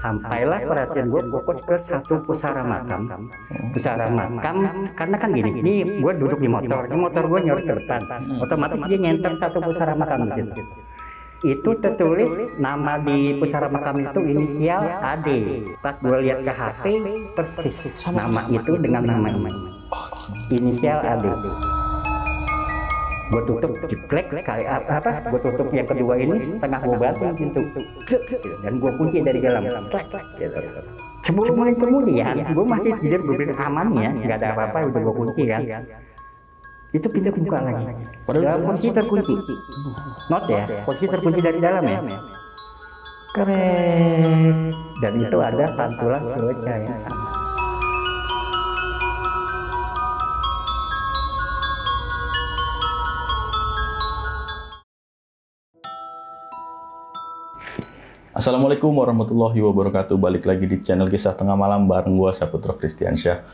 sampailah perhatian gue fokus ke satu pusara makam pusara makam karena kan gini kan ini gue duduk di motor di motor gue nyorot ke depan otomatis dia nyenter satu pusara makam gitu, gitu. itu tertulis nama di pusara makam itu inisial AD. Pas gue lihat ke HP persis nama gitu itu dengan nama ini. Inisial AD gue tutup jeklek kali apa gue tutup yang kedua ini setengah gue batu pintu dan gue kunci dari dalam sebelum gitu. main kemudian ya. gue masih tidur gue bilang ya. aman ya nggak ada iya, apa-apa iya. udah gue kunci kan itu pintu kebuka lagi padahal kunci terkunci not ya kunci terkunci dari dalam ya keren dan itu ada pantulan selesai ya. Assalamualaikum warahmatullahi wabarakatuh. Balik lagi di channel Kisah Tengah Malam bareng gue, Saputra Kristiansyah.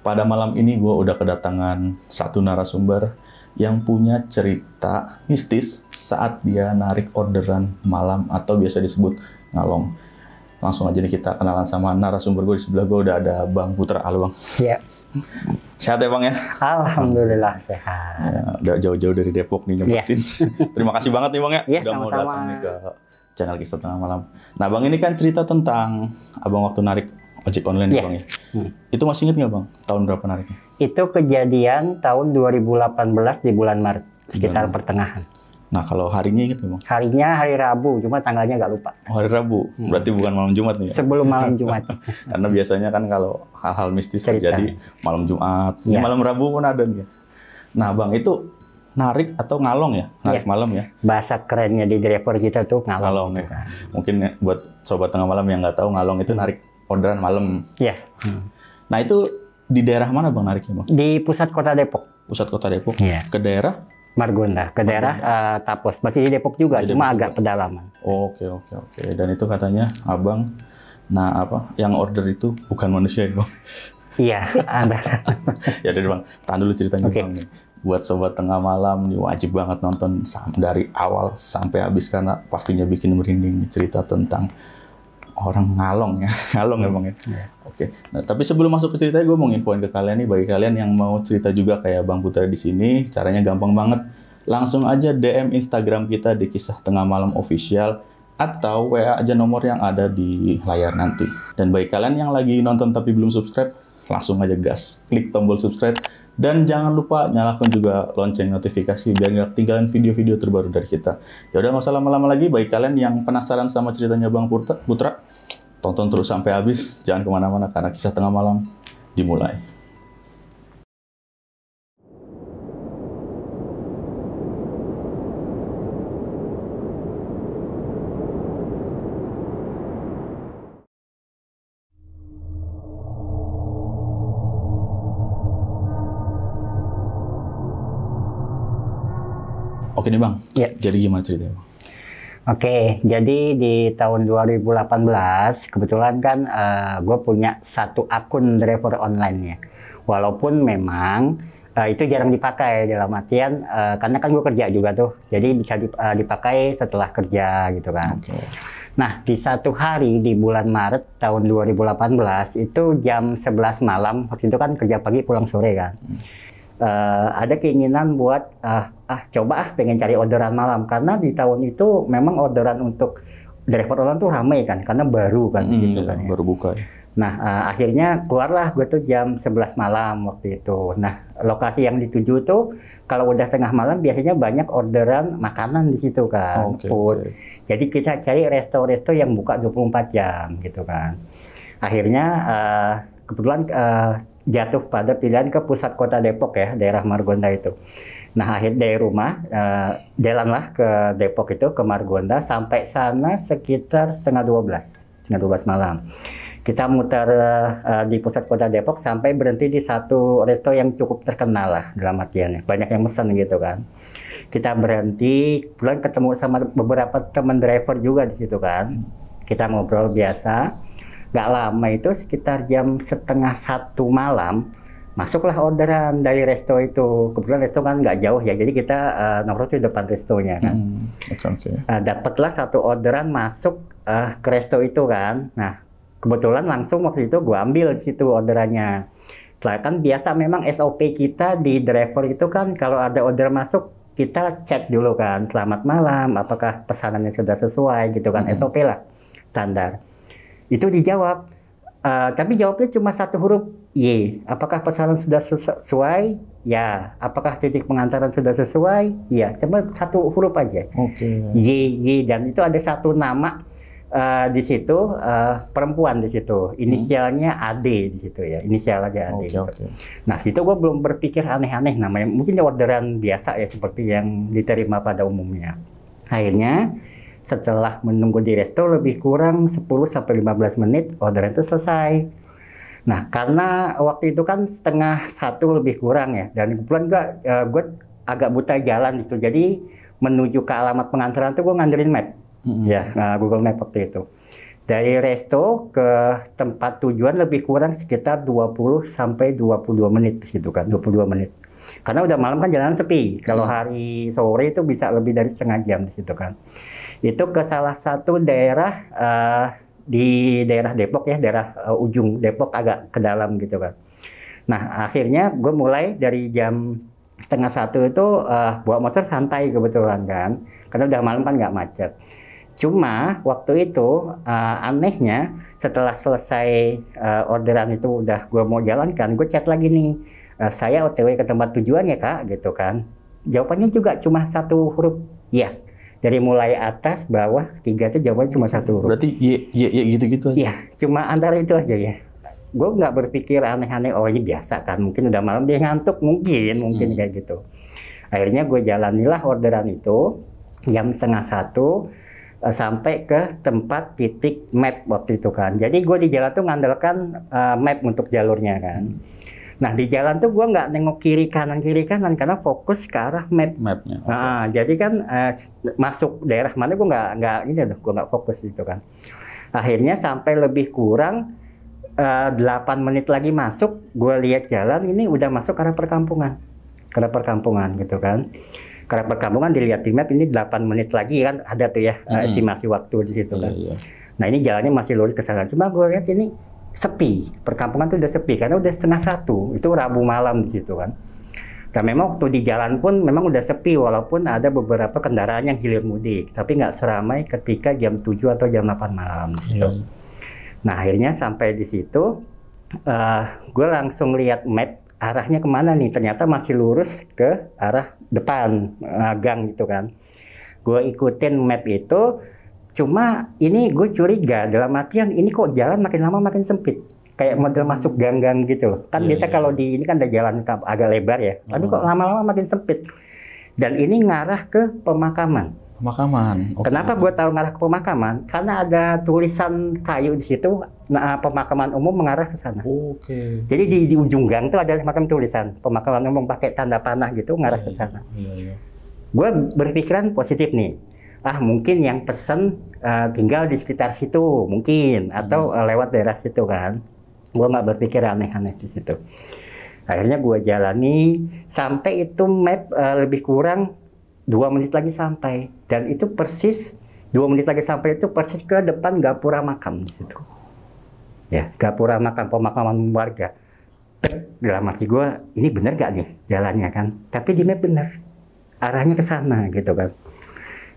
Pada malam ini gue udah kedatangan satu narasumber yang punya cerita mistis saat dia narik orderan malam atau biasa disebut ngalong. Langsung aja nih kita kenalan sama narasumber gue di sebelah gue udah ada Bang Putra Alwang. Iya. Sehat ya Bang ya? Alhamdulillah sehat. Ya, udah jauh-jauh dari Depok nih iya. nyempetin. Terima kasih banget nih Bang ya, ya udah sama -sama. mau datang nih ke channel kisah tengah malam. Nah bang ini kan cerita tentang abang waktu narik ojek online yeah. Iya. bang ya. Hmm. Itu masih inget nggak bang tahun berapa nariknya? Itu kejadian tahun 2018 di bulan Maret sekitar bulan. pertengahan. Nah kalau harinya inget nggak bang? Harinya hari Rabu, cuma tanggalnya nggak lupa. Oh, hari Rabu, hmm. berarti bukan malam Jumat nih? Ya? Sebelum malam Jumat. Karena biasanya kan kalau hal-hal mistis cerita. terjadi malam Jumat, ya. malam Rabu pun ada nih. Ya? Nah bang itu narik atau ngalong ya, narik ya. malam ya. Bahasa kerennya di driver kita tuh ngalong. Ngalong ya. Gitu kan. Mungkin ya, buat sobat tengah malam yang nggak tahu ngalong itu hmm. narik orderan malam. Iya. Hmm. Nah itu di daerah mana bang nariknya bang? Di pusat kota Depok. Pusat kota Depok. Iya. Ke daerah? Margonda, ke daerah uh, Tapos. Masih di Depok juga, Masih cuma Depok agak juga. pedalaman. Oke oke oke. Dan itu katanya abang, nah apa? Yang order itu bukan manusia ya bang? Iya, ada. ya bang, tahan dulu ceritanya okay. bang buat sobat tengah malam nih wajib banget nonton dari awal sampai habis karena pastinya bikin merinding cerita tentang orang ngalong ya ngalong emang ya iya. oke nah, tapi sebelum masuk ke cerita, gue mau infoin ke kalian nih bagi kalian yang mau cerita juga kayak bang Putra di sini caranya gampang banget langsung aja DM Instagram kita di kisah tengah malam official atau WA aja nomor yang ada di layar nanti. Dan bagi kalian yang lagi nonton tapi belum subscribe, langsung aja gas klik tombol subscribe dan jangan lupa nyalakan juga lonceng notifikasi biar nggak ketinggalan video-video terbaru dari kita. Ya udah nggak usah lama-lama lagi. Baik kalian yang penasaran sama ceritanya Bang Putra, Putra tonton terus sampai habis. Jangan kemana-mana karena kisah tengah malam dimulai. Oke deh bang. Ya. Jadi gimana ceritanya bang? Oke, jadi di tahun 2018 kebetulan kan uh, eh, gue punya satu akun driver online ya. Walaupun memang uh, itu jarang dipakai dalam artian uh, karena kan gue kerja juga tuh, jadi bisa dip, uh, dipakai setelah kerja gitu kan. Okay. Nah di satu hari di bulan Maret tahun 2018 itu jam 11 malam waktu itu kan kerja pagi pulang sore kan. Uh, ada keinginan buat uh, ah coba ah pengen cari orderan malam karena di tahun itu memang orderan untuk driver online tuh ramai kan karena baru kan hmm, gitu kan iya, ya. baru buka ya. Nah, uh, akhirnya keluarlah gue tuh jam 11 malam waktu itu. Nah, lokasi yang dituju tuh kalau udah tengah malam biasanya banyak orderan makanan di situ kan, oh, okay, food. Okay. Jadi kita cari resto-resto yang buka 24 jam gitu kan. Akhirnya uh, kebetulan uh, jatuh pada pilihan ke pusat kota Depok ya, daerah Margonda itu. Nah akhir dari rumah uh, jalanlah ke Depok itu ke Margonda sampai sana sekitar setengah dua belas, setengah dua belas malam. Kita muter uh, di pusat kota Depok sampai berhenti di satu resto yang cukup terkenal lah dalam artiannya. Banyak yang pesan gitu kan. Kita berhenti, bulan ketemu sama beberapa teman driver juga di situ kan. Kita ngobrol biasa. Gak lama itu sekitar jam setengah satu malam masuklah orderan dari resto itu kebetulan resto kan nggak jauh ya jadi kita uh, nongkrong di depan restonya kan hmm, okay. uh, ya. eh, dapatlah satu orderan masuk uh, ke resto itu kan nah kebetulan langsung waktu itu gua ambil di situ orderannya setelah kan biasa memang SOP kita di driver itu kan kalau ada order masuk kita chat dulu kan selamat malam apakah pesanannya sudah sesuai gitu kan hmm. SOP lah standar itu dijawab Uh, eh, kami jawabnya cuma satu huruf Y. Apakah pesanan sudah sesuai? Ya. Apakah titik pengantaran sudah sesuai? Ya. Cuma satu huruf aja. Oke. Okay. Y, Y dan itu ada satu nama uh, di situ uh, perempuan di situ. Inisialnya hmm. AD di situ ya. Inisial aja AD. Okay, gitu. okay. Nah, itu gue belum berpikir aneh-aneh namanya. Mungkin ya orderan biasa ya seperti yang diterima pada umumnya. Akhirnya hmm setelah menunggu di resto lebih kurang 10 15 menit orderan itu selesai. Nah, karena waktu itu kan setengah satu lebih kurang ya, dan kebetulan gue, uh, gue agak buta jalan gitu, jadi menuju ke alamat pengantaran tuh gue ngandelin map, -hmm. ya, nah, Google Map waktu itu. Dari resto ke tempat tujuan lebih kurang sekitar 20 sampai 22 menit gitu kan, 22 menit. Karena udah malam kan jalanan sepi. Kalau mm. hari sore itu bisa lebih dari setengah jam di kan itu ke salah satu daerah uh, di daerah Depok ya, daerah uh, ujung Depok agak ke dalam gitu kan. Nah akhirnya gue mulai dari jam setengah satu itu uh, bawa motor santai kebetulan kan, karena udah malam kan nggak macet. Cuma waktu itu uh, anehnya setelah selesai uh, orderan itu udah gue mau jalankan, gue chat lagi nih, uh, saya OTW ke tempat tujuan ya kak gitu kan. Jawabannya juga cuma satu huruf, ya dari mulai atas bawah tiga itu jawabannya cuma satu huruf berarti ya ya ya gitu gitu aja iya cuma antara itu aja ya gue nggak berpikir aneh-aneh oh ini biasa kan mungkin udah malam dia ngantuk mungkin mungkin hmm. kayak gitu akhirnya gue jalanilah orderan itu jam setengah satu eh, sampai ke tempat titik map waktu itu kan jadi gue di jalan tuh ngandalkan uh, eh, map untuk jalurnya kan hmm Nah di jalan tuh gue nggak nengok kiri kanan kiri kanan karena fokus ke arah map. Mapnya. Okay. Nah, jadi kan eh, masuk daerah mana gue nggak nggak ini loh, gue nggak fokus gitu kan. Akhirnya sampai lebih kurang eh, 8 menit lagi masuk, gue lihat jalan ini udah masuk ke arah perkampungan, ke arah perkampungan gitu kan. Karena perkampungan dilihat di map ini 8 menit lagi kan ada tuh ya eh, -hmm. estimasi waktu di situ iya, kan. Yeah, yeah. Nah ini jalannya masih lurus ke sana. Cuma gue lihat ini sepi perkampungan tuh udah sepi karena udah setengah satu itu Rabu malam gitu kan dan memang waktu di jalan pun memang udah sepi walaupun ada beberapa kendaraan yang hilir mudik tapi nggak seramai ketika jam 7 atau jam 8 malam gitu. Hmm. Nah akhirnya sampai di situ uh, eh, gue langsung lihat map arahnya kemana nih ternyata masih lurus ke arah depan uh, gang gitu kan. Gue ikutin map itu Cuma ini gue curiga dalam artian ini kok jalan makin lama makin sempit. Kayak model hmm. masuk gang-gang gitu loh. Kan yeah, biasa yeah. kalau iya. di ini kan ada jalan agak lebar ya. Tapi kok hmm. lama-lama makin sempit. Dan ini ngarah ke pemakaman. Pemakaman. Okay. Kenapa gue tahu ngarah ke pemakaman? Karena ada tulisan kayu di situ. Nah, pemakaman umum mengarah ke sana. Oke. Okay. Jadi di, di ujung gang itu ada semacam tulisan pemakaman umum pakai tanda panah gitu ngarah ke iya, sana. Iya, yeah, iya. Yeah. Gue berpikiran positif nih ah mungkin yang pesen uh, tinggal di sekitar situ mungkin atau hmm. uh, lewat daerah situ kan gue nggak berpikir aneh-aneh di situ akhirnya gue jalani sampai itu map uh, lebih kurang dua menit lagi sampai dan itu persis dua menit lagi sampai itu persis ke depan gapura makam di situ ya gapura makam pemakaman warga dalam arti gue ini bener gak nih jalannya kan tapi di map bener arahnya ke sana gitu kan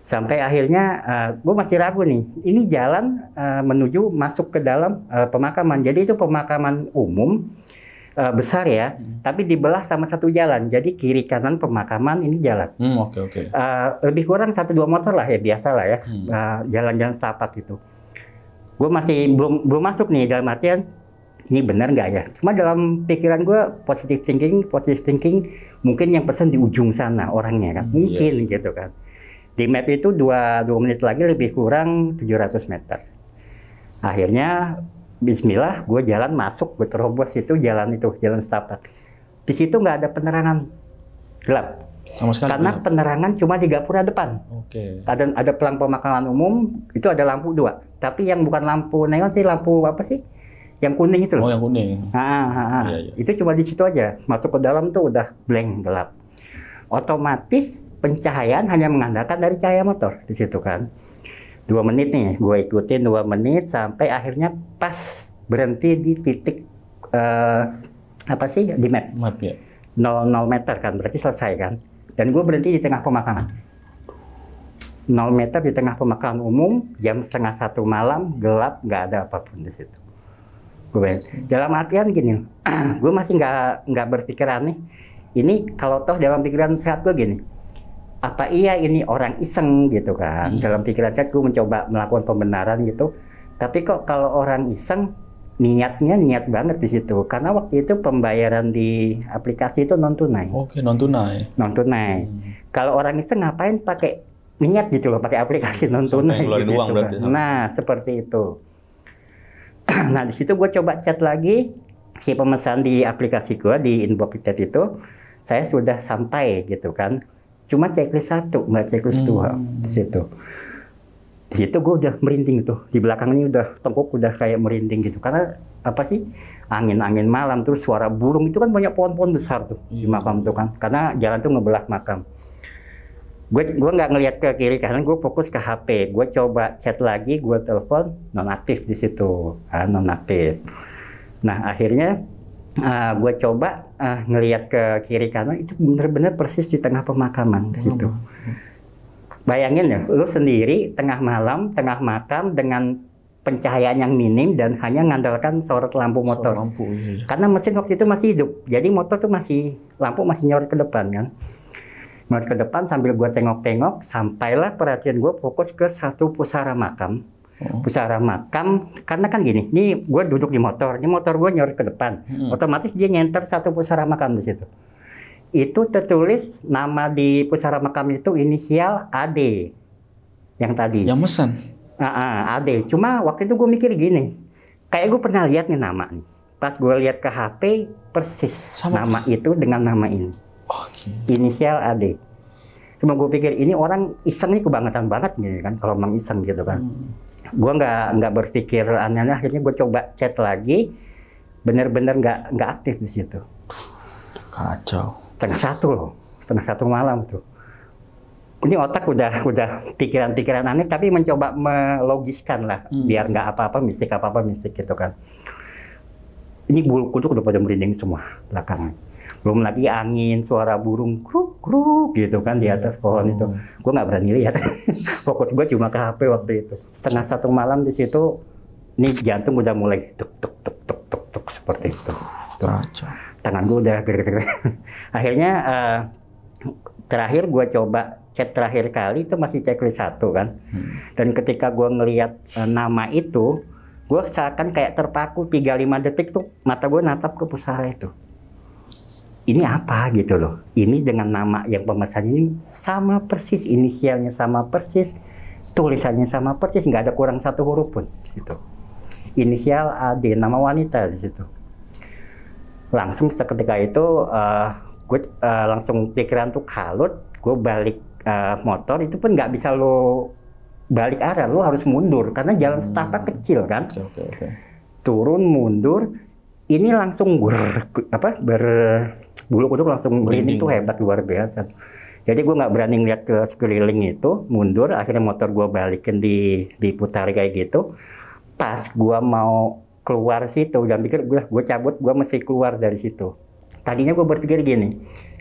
sampai akhirnya uh, eh, gue masih ragu nih ini jalan uh, menuju masuk ke dalam uh, pemakaman jadi itu pemakaman umum uh, besar ya hmm. tapi dibelah sama satu jalan jadi kiri kanan pemakaman ini jalan hmm, okay, okay. Uh, lebih kurang satu dua motor lah ya biasa lah ya hmm. uh, jalan-jalan setapak itu. gue masih belum belum masuk nih dalam artian ini benar nggak ya? Cuma dalam pikiran gue positive thinking, positive thinking mungkin yang pesan di ujung sana orangnya kan, hmm, mungkin yeah. gitu kan. Di map itu dua 2 menit lagi lebih kurang 700 meter. Akhirnya bismillah gue jalan masuk, gue terobos itu jalan itu, jalan setapak. Di situ nggak ada penerangan. Gelap. sekali Karena gelap. penerangan cuma di gapura depan. Oke. Okay. Ada ada pelang pemakaman umum, itu ada lampu dua. Tapi yang bukan lampu neon sih lampu apa sih? yang kuning itu loh. Oh, yang kuning. Ah, ah, ah. Iya, iya. Itu cuma di situ aja. Masuk ke dalam tuh udah blank gelap. Otomatis pencahayaan hanya mengandalkan dari cahaya motor di situ kan. Dua menit nih, gue ikutin dua menit sampai akhirnya pas berhenti di titik uh, apa sih di map. Map ya. 0, 0 meter kan, berarti selesai kan. Dan gue berhenti di tengah pemakaman. 0 meter di tengah pemakaman umum, jam setengah satu malam, gelap, nggak ada apapun di situ. Gue dalam artian gini, gue masih nggak nggak berpikiran nih. Ini kalau toh dalam pikiran sehat gue gini, apa iya ini orang iseng gitu kan. Iya. Dalam pikiran saya gue mencoba melakukan pembenaran gitu. Tapi kok kalau orang iseng niatnya niat banget di situ karena waktu itu pembayaran di aplikasi itu non tunai. Oke, non tunai. Non tunai. Hmm. Kalau orang iseng ngapain pakai niat gitu loh pakai aplikasi non tunai. Gitu, uang Kan. Nah, seperti itu. nah, di situ gue coba chat lagi si pemesan di aplikasi gue di inbox chat itu saya sudah sampai gitu kan Cuma checklist satu, nggak checklist hmm. dua di situ. Di situ gue udah merinding tuh. Di belakang ini udah tengkuk udah kayak merinding gitu. Karena apa sih angin-angin malam terus suara burung itu kan banyak pohon-pohon besar tuh hmm. di iya. makam tuh kan. Karena jalan tuh ngebelah makam gue gue nggak ngelihat ke kiri karena gue fokus ke HP gue coba chat lagi gue telepon nonaktif di situ ah, nonaktif nah akhirnya uh, eh, gue coba uh, eh, ngelihat ke kiri kanan itu bener-bener persis di tengah pemakaman di situ. Oh, Bayangin ya, lu sendiri tengah malam, tengah makam dengan pencahayaan yang minim dan hanya ngandalkan sorot lampu motor. Sorot lampu. Iya, iya. Karena mesin waktu itu masih hidup, jadi motor tuh masih lampu masih nyorot ke depan kan. Nyorot ke depan sambil gue tengok-tengok, sampailah perhatian gue fokus ke satu pusara makam pusara oh. makam karena kan gini ini gue duduk di motor ini motor gue nyorot ke depan hmm. otomatis dia nyenter satu pusara makam di situ itu tertulis nama di pusara makam itu inisial AD yang tadi yang mesan uh, uh, AD cuma waktu itu gue mikir gini kayak gue pernah lihat nih nama nih pas gue lihat ke HP persis Sama nama persis. itu dengan nama ini okay. Oh, inisial AD cuma gue pikir ini orang iseng nih kebangetan banget gitu kan kalau emang iseng gitu kan hmm gue nggak nggak berpikir aneh-aneh akhirnya gue coba chat lagi bener-bener nggak -bener nggak aktif di situ kacau tengah satu loh tengah satu malam tuh ini otak udah udah pikiran-pikiran aneh tapi mencoba melogiskan lah hmm. biar nggak apa-apa mistik apa-apa mistik gitu kan ini bulu kuduk udah pada merinding semua belakangan belum lagi angin suara burung kruk kruk gitu kan di iya. atas pohon itu gue nggak berani lihat fokus gue cuma ke HP waktu itu setengah satu malam di situ ini jantung udah mulai tuk tuk tuk tuk tuk tuk seperti itu Raja. tangan gue udah ger -ger. akhirnya uh, terakhir gue coba cek terakhir kali itu masih checklist satu kan hmm. dan ketika gue ngelihat uh, eh, nama itu gue seakan kayak terpaku tiga lima detik tuh mata gue natap ke pusara itu ini apa gitu loh. Ini dengan nama yang pemesan ini sama persis, inisialnya sama persis, tulisannya sama persis, nggak ada kurang satu huruf pun gitu. Inisial AD, nama wanita di situ. Langsung seketika itu uh, eh, gue uh, langsung pikiran tuh kalut, gue balik uh, motor itu pun nggak bisa lo balik arah, lo harus mundur karena jalan hmm. setapak kecil kan. Okay, okay. Turun mundur, ini langsung ber, apa ber bulu kuduk langsung ini tuh hebat luar biasa. Jadi gue nggak berani ngeliat ke sekeliling itu, mundur. Akhirnya motor gue balikin di putar kayak gitu. Pas gue mau keluar situ, dan pikir gue gue cabut, gue mesti keluar dari situ. Tadinya gue berpikir gini,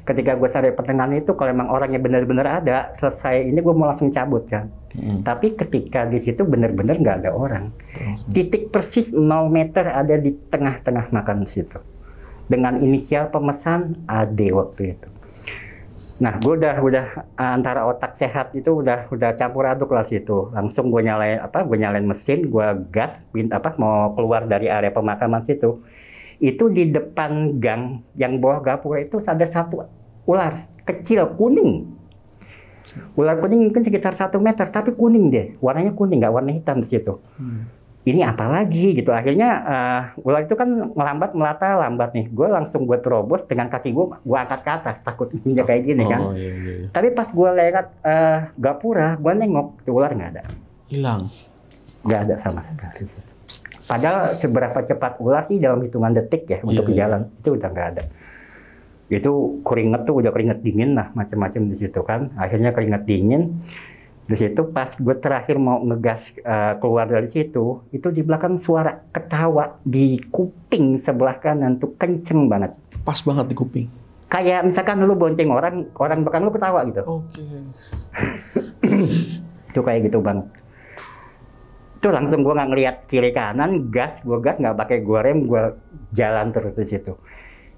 ketika gue sampai pertengahan itu kalau emang orangnya benar-benar ada selesai ini gue mau langsung cabut kan hmm. tapi ketika di situ benar-benar nggak ada orang hmm. titik persis 0 meter ada di tengah-tengah makan situ dengan inisial pemesan AD waktu itu nah gue udah udah eh, antara otak sehat itu udah udah campur aduk lah situ langsung gue nyalain apa gue nyalain mesin gue gas pint apa mau keluar dari area pemakaman situ itu di depan gang yang bawah gapura itu ada satu ular kecil kuning. Ular kuning mungkin sekitar satu meter, tapi kuning deh. Warnanya kuning, nggak warna hitam di situ. Hmm. Ini apa lagi gitu? Akhirnya uh, ular itu kan melambat melata lambat nih. Gue langsung gue terobos dengan kaki gue, gue angkat ke atas takut punya kayak gini kan. oh, kan. iya, iya. Tapi pas gue lewat uh, gapura, gue nengok, ular nggak ada. Hilang. Nggak ada sama sekali. Padahal seberapa cepat ular sih dalam hitungan detik ya iya, untuk yeah, jalan yeah. itu udah nggak ada. Itu keringet tuh udah keringet dingin lah macam-macam di situ kan. Akhirnya keringet dingin. Di situ pas gue terakhir mau ngegas uh, keluar dari situ, itu di belakang suara ketawa di kuping sebelah kanan tuh kenceng banget. Pas banget di kuping. Kayak misalkan lu bonceng orang, orang bahkan lu ketawa gitu. Oke. Okay. itu kayak gitu bang itu langsung gue nggak ngelihat kiri kanan gas gue gas nggak pakai gue rem gue jalan terus di situ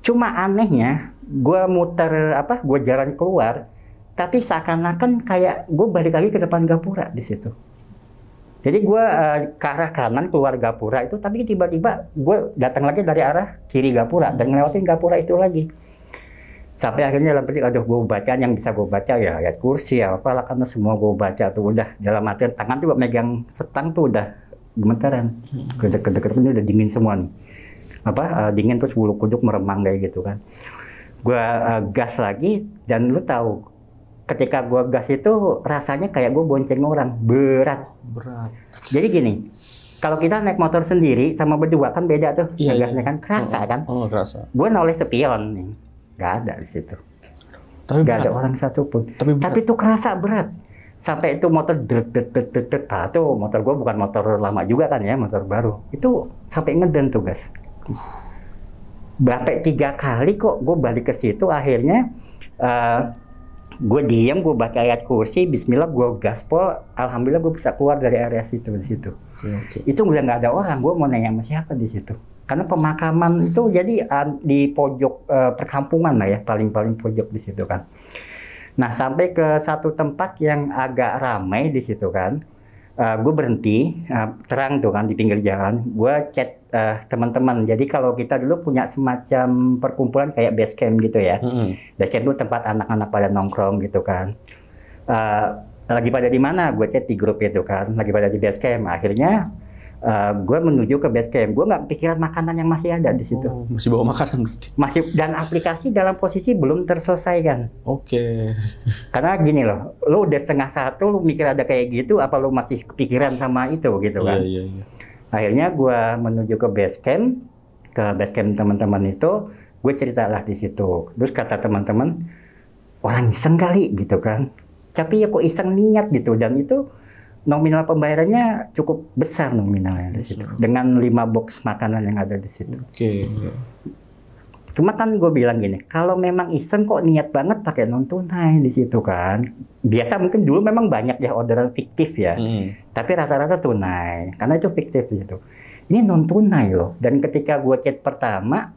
cuma anehnya gue muter apa gue jalan keluar tapi seakan-akan kayak gue balik lagi ke depan gapura di situ jadi gue uh, ke arah kanan keluar gapura itu tapi tiba-tiba gue datang lagi dari arah kiri gapura dan ngelewatin gapura itu lagi sampai akhirnya dalam petik aduh gue bacaan yang bisa gue baca ya ayat kursi ya apalah karena semua gue baca tuh udah dalam artian tangan tuh megang setang tuh udah gemetaran kedek kedek kedek ini udah dingin semua nih apa uh, dingin terus bulu kuduk meremang kayak gitu kan gue uh, gas lagi dan lu tahu ketika gue gas itu rasanya kayak gue bonceng orang berat berat jadi gini kalau kita naik motor sendiri sama berdua kan beda tuh iya, iya. gasnya kan kerasa oh, kan oh kerasa gue noleh sepion nih nggak ada di situ. Tapi nggak ada orang satupun. Tapi, Tapi itu kerasa berat. Sampai itu motor det det det det det nah, itu motor gue bukan motor lama juga kan ya, motor baru. Itu sampai ngeden tuh guys. Berapa tiga kali kok gue balik ke situ akhirnya uh, eh, gue diem, gue baca ayat kursi, Bismillah gue gaspol, Alhamdulillah gue bisa keluar dari area situ di situ. Okay. Itu udah nggak ada orang, gue mau nanya sama siapa di situ karena pemakaman itu jadi di pojok eh, perkampungan lah ya paling-paling pojok di situ kan nah sampai ke satu tempat yang agak ramai di situ kan uh, eh, gue berhenti uh, terang tuh kan di pinggir jalan gue chat uh, teman-teman jadi kalau kita dulu punya semacam perkumpulan kayak base camp gitu ya mm-hmm. base camp itu tempat anak-anak pada nongkrong gitu kan uh, lagi pada di mana gue chat di grup itu kan lagi pada di base camp akhirnya uh, eh, gue menuju ke base camp. Gue nggak kepikiran makanan yang masih ada di oh, situ. Oh, masih bawa makanan berarti. Masih dan aplikasi dalam posisi belum terselesaikan. Oke. Okay. Karena gini loh, lo udah setengah satu, lo mikir ada kayak gitu, apa lo masih kepikiran sama itu gitu kan? Iya yeah, iya. Yeah, yeah. Akhirnya gue menuju ke base camp, ke base camp teman-teman itu, gue ceritalah di situ. Terus kata teman-teman, orang iseng kali gitu kan? Tapi ya kok iseng niat gitu dan itu nominal pembayarannya cukup besar nominalnya di situ dengan lima box makanan yang ada di situ. Oke. Okay. Cuma kan gue bilang gini, kalau memang iseng kok niat banget pakai non tunai di situ kan. Biasa mungkin dulu memang banyak ya orderan fiktif ya, hmm. tapi rata-rata tunai karena itu fiktif gitu. Ini non tunai loh. Dan ketika gue chat pertama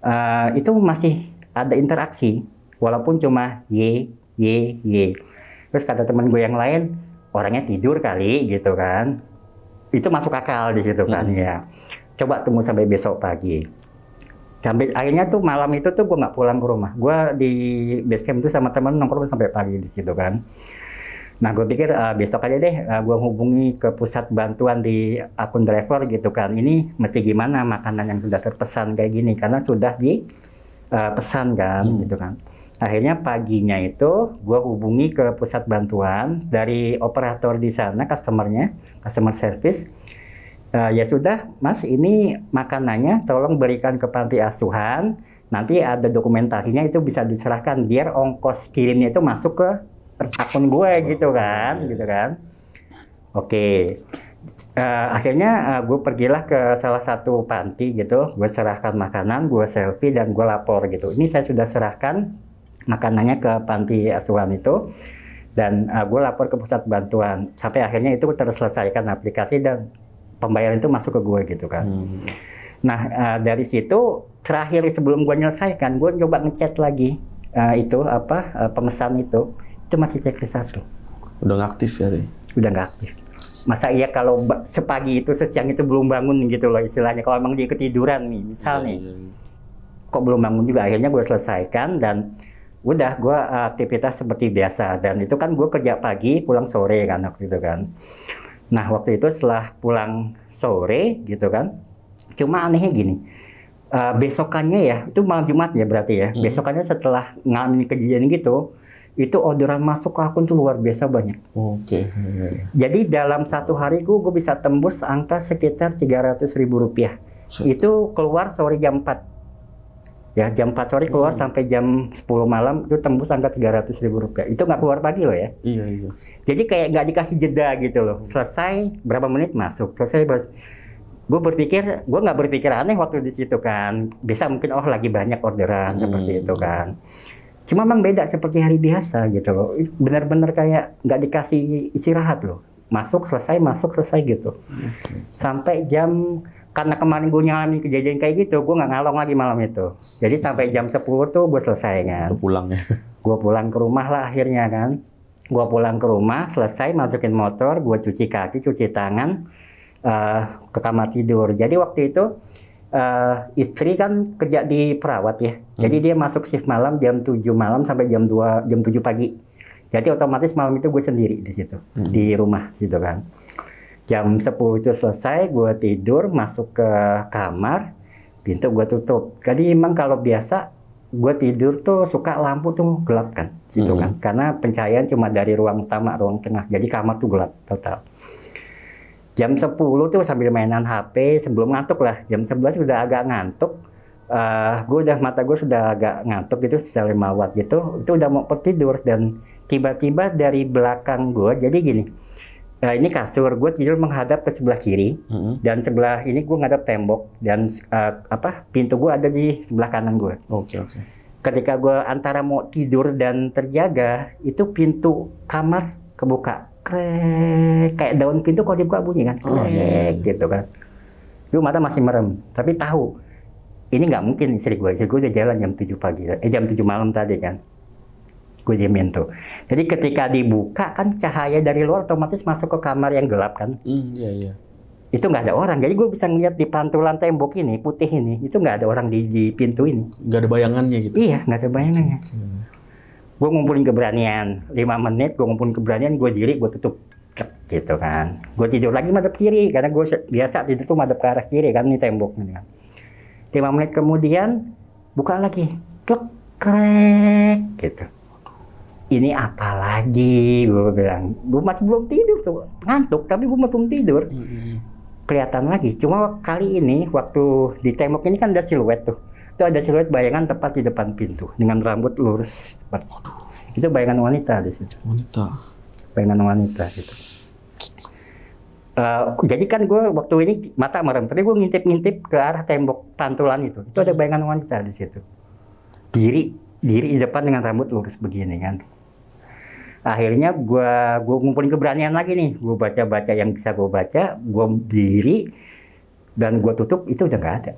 uh, itu masih ada interaksi, walaupun cuma ye ye ye. Terus kata teman gue yang lain, orangnya tidur kali gitu kan. Itu masuk akal di situ kan hmm. ya. Coba tunggu sampai besok pagi. Sampai akhirnya tuh malam itu tuh gue nggak pulang ke rumah. Gue di base camp itu sama temen nongkrong sampai pagi di situ kan. Nah gue pikir uh, besok aja deh uh, ah, gue hubungi ke pusat bantuan di akun driver gitu kan. Ini mesti gimana makanan yang sudah terpesan kayak gini karena sudah di uh, pesan kan hmm. gitu kan. Akhirnya paginya itu gue hubungi ke pusat bantuan dari operator di sana, customernya, customer service. Uh, ya sudah, Mas, ini makanannya tolong berikan ke panti asuhan. Nanti ada dokumentasinya itu bisa diserahkan biar ongkos kirimnya itu masuk ke akun gue gitu kan, iya. gitu kan. Oke. Okay. Uh, eh, akhirnya uh, eh, gue pergilah ke salah satu panti gitu, gue serahkan makanan, gue selfie dan gue lapor gitu. Ini saya sudah serahkan makanannya ke panti asuhan itu dan uh, eh, gue lapor ke pusat bantuan sampai akhirnya itu terselesaikan aplikasi dan pembayaran itu masuk ke gue gitu kan hmm. nah uh, dari situ terakhir sebelum gue menyelesaikan gue coba ngechat lagi uh, itu apa uh, pemesan itu itu masih checklist satu udah nggak aktif ya deh. udah gak aktif masa iya kalau sepagi itu sesiang itu belum bangun gitu loh istilahnya kalau emang dia ketiduran nih misal yeah, nih yeah. Iya. kok belum bangun juga akhirnya gue selesaikan dan udah gue eh, aktivitas seperti biasa dan itu kan gue kerja pagi pulang sore kan waktu itu kan nah waktu itu setelah pulang sore gitu kan cuma anehnya gini uh, besokannya ya itu malam Jumat ya berarti ya hmm. besokannya setelah ngalamin kejadian gitu itu orderan masuk ke akun tuh luar biasa banyak. Oke. Okay. Jadi dalam satu hari gue gue bisa tembus angka sekitar 300 ribu rupiah. Itu keluar sore jam 4 ya jam 4 sore keluar hmm. sampai jam 10 malam itu tembus angka 300 ribu rupiah itu nggak keluar pagi loh ya iya iya jadi kayak nggak dikasih jeda gitu loh hmm. selesai berapa menit masuk selesai ber gue berpikir gue nggak berpikir aneh waktu di situ kan bisa mungkin oh lagi banyak orderan hmm. seperti itu kan cuma memang beda seperti hari biasa gitu loh benar-benar kayak nggak dikasih istirahat loh masuk selesai masuk selesai gitu okay. Hmm. sampai jam karena kemarin gue ngalamin kejadian kayak gitu, gue nggak ngalong lagi malam itu. Jadi sampai hmm. jam 10 tuh gue selesai kan. Gue pulang ya. Gue pulang ke rumah lah akhirnya kan. Gue pulang ke rumah, selesai masukin motor, gue cuci kaki, cuci tangan, uh, ke kamar tidur. Jadi waktu itu uh, istri kan kerja di perawat ya. Hmm. Jadi dia masuk shift malam jam 7 malam sampai jam 2 jam 7 pagi. Jadi otomatis malam itu gue sendiri di situ, hmm. di rumah gitu kan jam 10 itu selesai gue tidur masuk ke kamar pintu gue tutup jadi emang kalau biasa gue tidur tuh suka lampu tuh gelap kan gitu kan. hmm. kan karena pencahayaan cuma dari ruang utama ruang tengah jadi kamar tuh gelap total jam 10 tuh sambil mainan HP sebelum ngantuk lah jam 11 sudah agak ngantuk uh, eh, gue udah mata gue sudah agak ngantuk gitu secara mawat gitu itu udah mau tidur dan tiba-tiba dari belakang gue jadi gini Nah ini kasur, gue tidur menghadap ke sebelah kiri mm-hmm. dan sebelah ini gue ngadap tembok dan uh, apa pintu gue ada di sebelah kanan gue. Oke okay, oke. Okay. Ketika gue antara mau tidur dan terjaga itu pintu kamar kebuka, krek kayak daun pintu kalau dibuka bunyi kan, oh, iya, iya, iya. krek oh, yeah. gitu kan. Gue mata masih merem tapi tahu ini nggak mungkin istri gue. Istri gue udah jalan jam 7 pagi, eh jam 7 malam tadi kan kulimin tuh. Jadi ketika dibuka kan cahaya dari luar otomatis masuk ke kamar yang gelap kan. iya iya. Itu nggak ada orang. Jadi gue bisa ngeliat di pantulan tembok ini putih ini itu nggak ada orang di, di pintu ini. Nggak ada bayangannya gitu. Iya nggak ada bayangannya. Gue ngumpulin keberanian lima menit gue ngumpulin keberanian gue diri gue tutup gitu kan. Gue tidur lagi madep kiri karena gue biasa tidur tuh madep ke arah kiri kan ini tembok ini kan. Lima menit kemudian buka lagi, cek krek gitu ini apa lagi gue bilang gue masih belum tidur tuh ngantuk tapi gue belum tidur hmm. kelihatan lagi cuma kali ini waktu di tembok ini kan ada siluet tuh itu ada siluet bayangan tepat di depan pintu dengan rambut lurus Aduh. itu bayangan wanita di situ wanita bayangan wanita gitu Uh, jadi kan gue waktu ini mata merem, tapi gue ngintip-ngintip ke arah tembok pantulan itu. Itu ada bayangan wanita di situ. Diri, diri di depan dengan rambut lurus begini kan akhirnya gue gua ngumpulin keberanian lagi nih gue baca baca yang bisa gue baca gue diri dan gue tutup itu udah nggak ada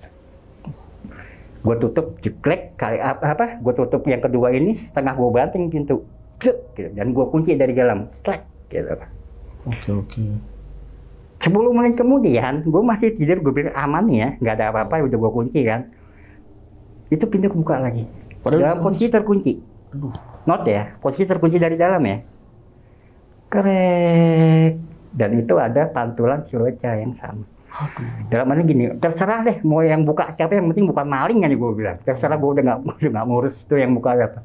gue tutup jeklek kali apa gue tutup yang kedua ini setengah gue banting pintu cek gitu. dan gue kunci dari dalam klek gitu oke okay, oke okay. 10 menit kemudian gue masih tidur gue bilang aman ya nggak ada apa-apa udah gue kunci kan itu pintu kebuka lagi Padahal dalam kan kunci terkunci Aduh. Not ya, kunci terkunci dari dalam ya. Krek. Dan itu ada pantulan cahaya yang sama. Aduh. Dalam gini, terserah deh mau yang buka siapa yang penting bukan maling aja gue bilang. Terserah gue udah gak, udah gak ngurus itu yang buka apa.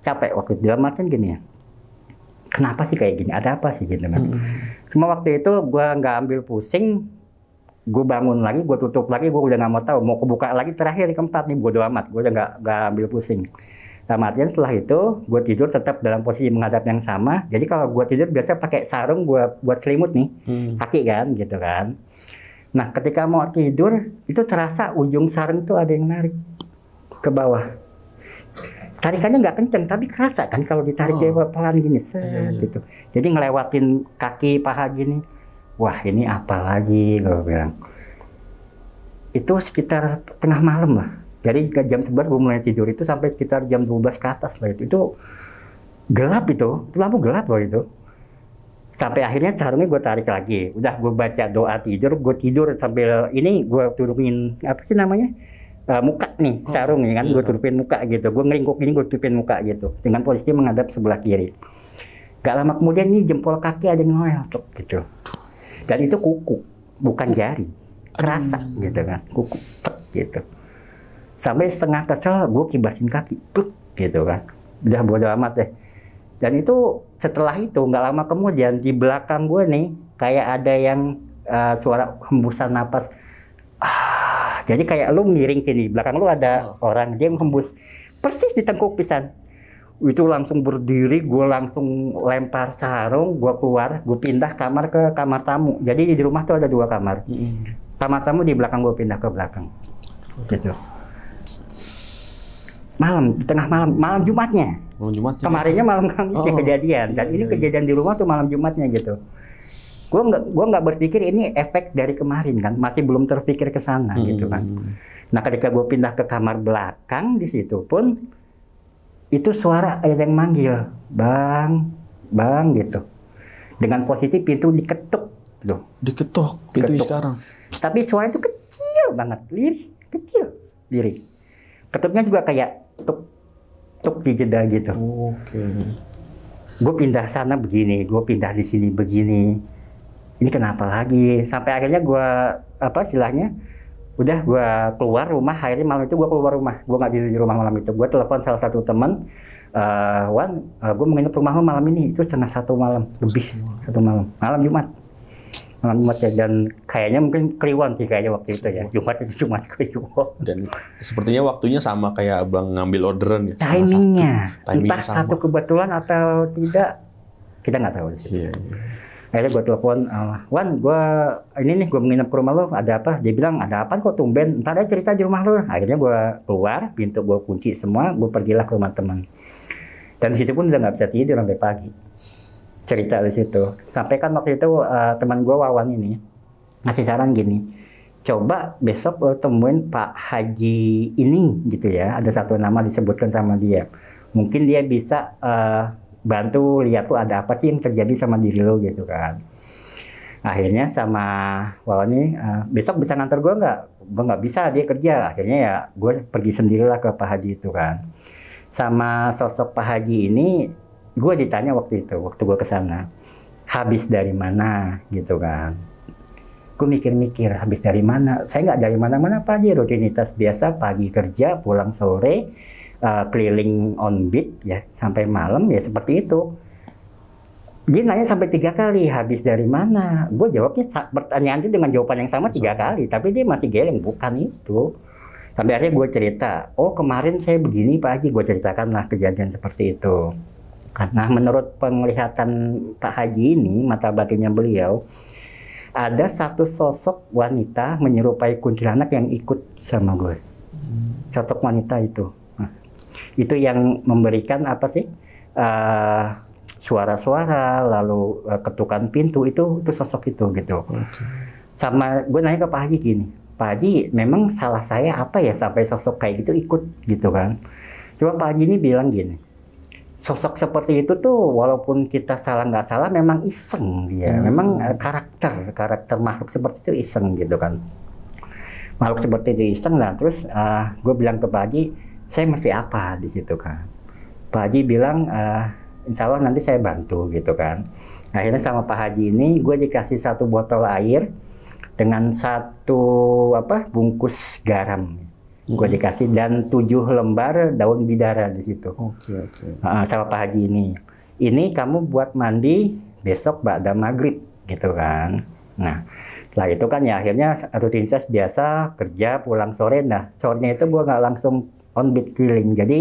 Capek waktu itu. Dalam artian gini ya. Kenapa sih kayak gini? Ada apa sih gitu kan? Cuma waktu itu gue nggak ambil pusing, gue bangun lagi, gue tutup lagi, gue udah nggak mau tahu, mau kebuka lagi terakhir di keempat nih, gue doa amat, gue udah nggak nggak ambil pusing. Sama artian setelah itu gue tidur tetap dalam posisi menghadap yang sama. Jadi kalau gue tidur biasa pakai sarung gua, buat selimut nih, hmm. kaki kan gitu kan. Nah ketika mau tidur itu terasa ujung sarung itu ada yang narik ke bawah. Tarikannya nggak kenceng tapi kerasa kan kalau ditarik oh. pelan gini, set, yeah, yeah. gitu. Jadi ngelewatin kaki paha gini. Wah ini apa lagi gue bilang. Itu sekitar tengah malam lah jadi jam 11 gue mulai tidur itu sampai sekitar jam 12 ke atas lah itu. itu gelap itu, itu lampu gelap loh itu. Sampai akhirnya sarungnya gue tarik lagi. Udah gue baca doa tidur, gue tidur sambil ini gue turunin apa sih namanya? Uh, muka nih oh, sarung ya kan iya. gue tutupin muka gitu gue ngeringkuk ini, gue tutupin muka gitu dengan posisi menghadap sebelah kiri gak lama kemudian ini jempol kaki ada yang noel tuh gitu dan itu kuku bukan jari kerasa gitu kan kuku tek, gitu sampai setengah kesel gue kibasin kaki Pluk, gitu kan udah bodo amat deh dan itu setelah itu nggak lama kemudian di belakang gue nih kayak ada yang uh, suara hembusan napas ah, jadi kayak lu miring sini belakang lu ada oh. orang dia menghembus persis di tengkuk pisan itu langsung berdiri gue langsung lempar sarung gue keluar gue pindah kamar ke kamar tamu jadi di rumah tuh ada dua kamar mm. kamar tamu di belakang gue pindah ke belakang gitu malam tengah malam malam Jumatnya malam Jumatnya kemarinnya malam Kamisnya oh. kejadian dan iya, ini iya. kejadian di rumah tuh malam Jumatnya gitu gue nggak gua nggak berpikir ini efek dari kemarin kan masih belum terpikir ke sana hmm. gitu kan nah ketika gue pindah ke kamar belakang di situ pun itu suara ada yang manggil bang bang gitu dengan posisi pintu diketuk gitu diketuk pintu diketuk. sekarang tapi suara itu kecil banget lirik kecil lirik ketuknya juga kayak tuk tuk di jeda gitu. Oke. Okay. Gue pindah sana begini, gue pindah di sini begini. Ini kenapa lagi? Sampai akhirnya gue apa istilahnya? Udah gue keluar rumah, akhirnya malam itu gue keluar rumah. Gue nggak di rumah malam itu. Gue telepon salah satu temen, uh, eh, Wan, uh, eh, gue menginap rumah lo malam ini. Itu setengah satu malam lebih satu malam. Malam Jumat. Jumat ya dan kayaknya mungkin Kliwon sih kayaknya waktu itu ya Jumat itu Jumat Kliwon dan sepertinya waktunya sama kayak abang ngambil orderan ya timingnya entah satu kebetulan atau tidak kita nggak tahu Iya. yeah, yeah. akhirnya gue telepon eh, Wan gue ini nih gue menginap ke rumah lo ada apa dia bilang ada apa kok tumben ntar aja cerita di rumah lo akhirnya gue keluar pintu gue kunci semua gue pergilah ke rumah teman dan situ pun udah nggak bisa tidur sampai pagi cerita di situ. Sampai kan waktu itu uh, teman gue Wawan ini ngasih saran gini, coba besok lo eh, temuin Pak Haji ini gitu ya, ada satu nama disebutkan sama dia. Mungkin dia bisa uh, bantu lihat tuh ada apa sih yang terjadi sama diri lo gitu kan. Akhirnya sama Wawan ini uh, besok bisa nganter gue nggak? Gue nggak bisa dia kerja. Akhirnya ya gue pergi sendirilah ke Pak Haji itu kan. Sama sosok Pak Haji ini gue ditanya waktu itu waktu gue kesana habis dari mana gitu kan gue mikir-mikir habis dari mana saya nggak dari mana-mana Pak Haji rutinitas biasa pagi kerja pulang sore uh, keliling on beat ya sampai malam ya seperti itu dia nanya sampai tiga kali habis dari mana gue jawabnya pertanyaan itu dengan jawaban yang sama tiga kali tapi dia masih geleng bukan itu sampai akhirnya gue cerita oh kemarin saya begini pak Haji gue ceritakanlah kejadian seperti itu karena menurut penglihatan Pak Haji ini, mata batinnya beliau, ada satu sosok wanita menyerupai kuntilanak yang ikut sama gue. Sosok wanita itu. Nah, itu yang memberikan apa sih? Uh, suara-suara, lalu uh, ketukan pintu itu itu sosok itu gitu. Okay. Sama gue nanya ke Pak Haji gini, Pak Haji memang salah saya apa ya sampai sosok kayak gitu ikut gitu kan? Cuma Pak Haji ini bilang gini, sosok seperti itu tuh walaupun kita salah nggak salah memang iseng dia hmm. memang eh, karakter karakter makhluk seperti itu iseng gitu kan makhluk seperti itu iseng lah terus uh, eh, gue bilang ke Pak Haji saya mesti apa di situ kan Pak Haji bilang uh, Insya Allah nanti saya bantu gitu kan akhirnya sama Pak Haji ini gue dikasih satu botol air dengan satu apa bungkus garam gue dikasih dan tujuh lembar daun bidara di situ. Oke okay, oke. Okay. sama Pak Haji ini. Ini kamu buat mandi besok pada maghrib gitu kan. Nah setelah itu kan ya akhirnya rutinitas biasa kerja pulang sore. Nah sorenya itu gue nggak langsung on beat keliling. Jadi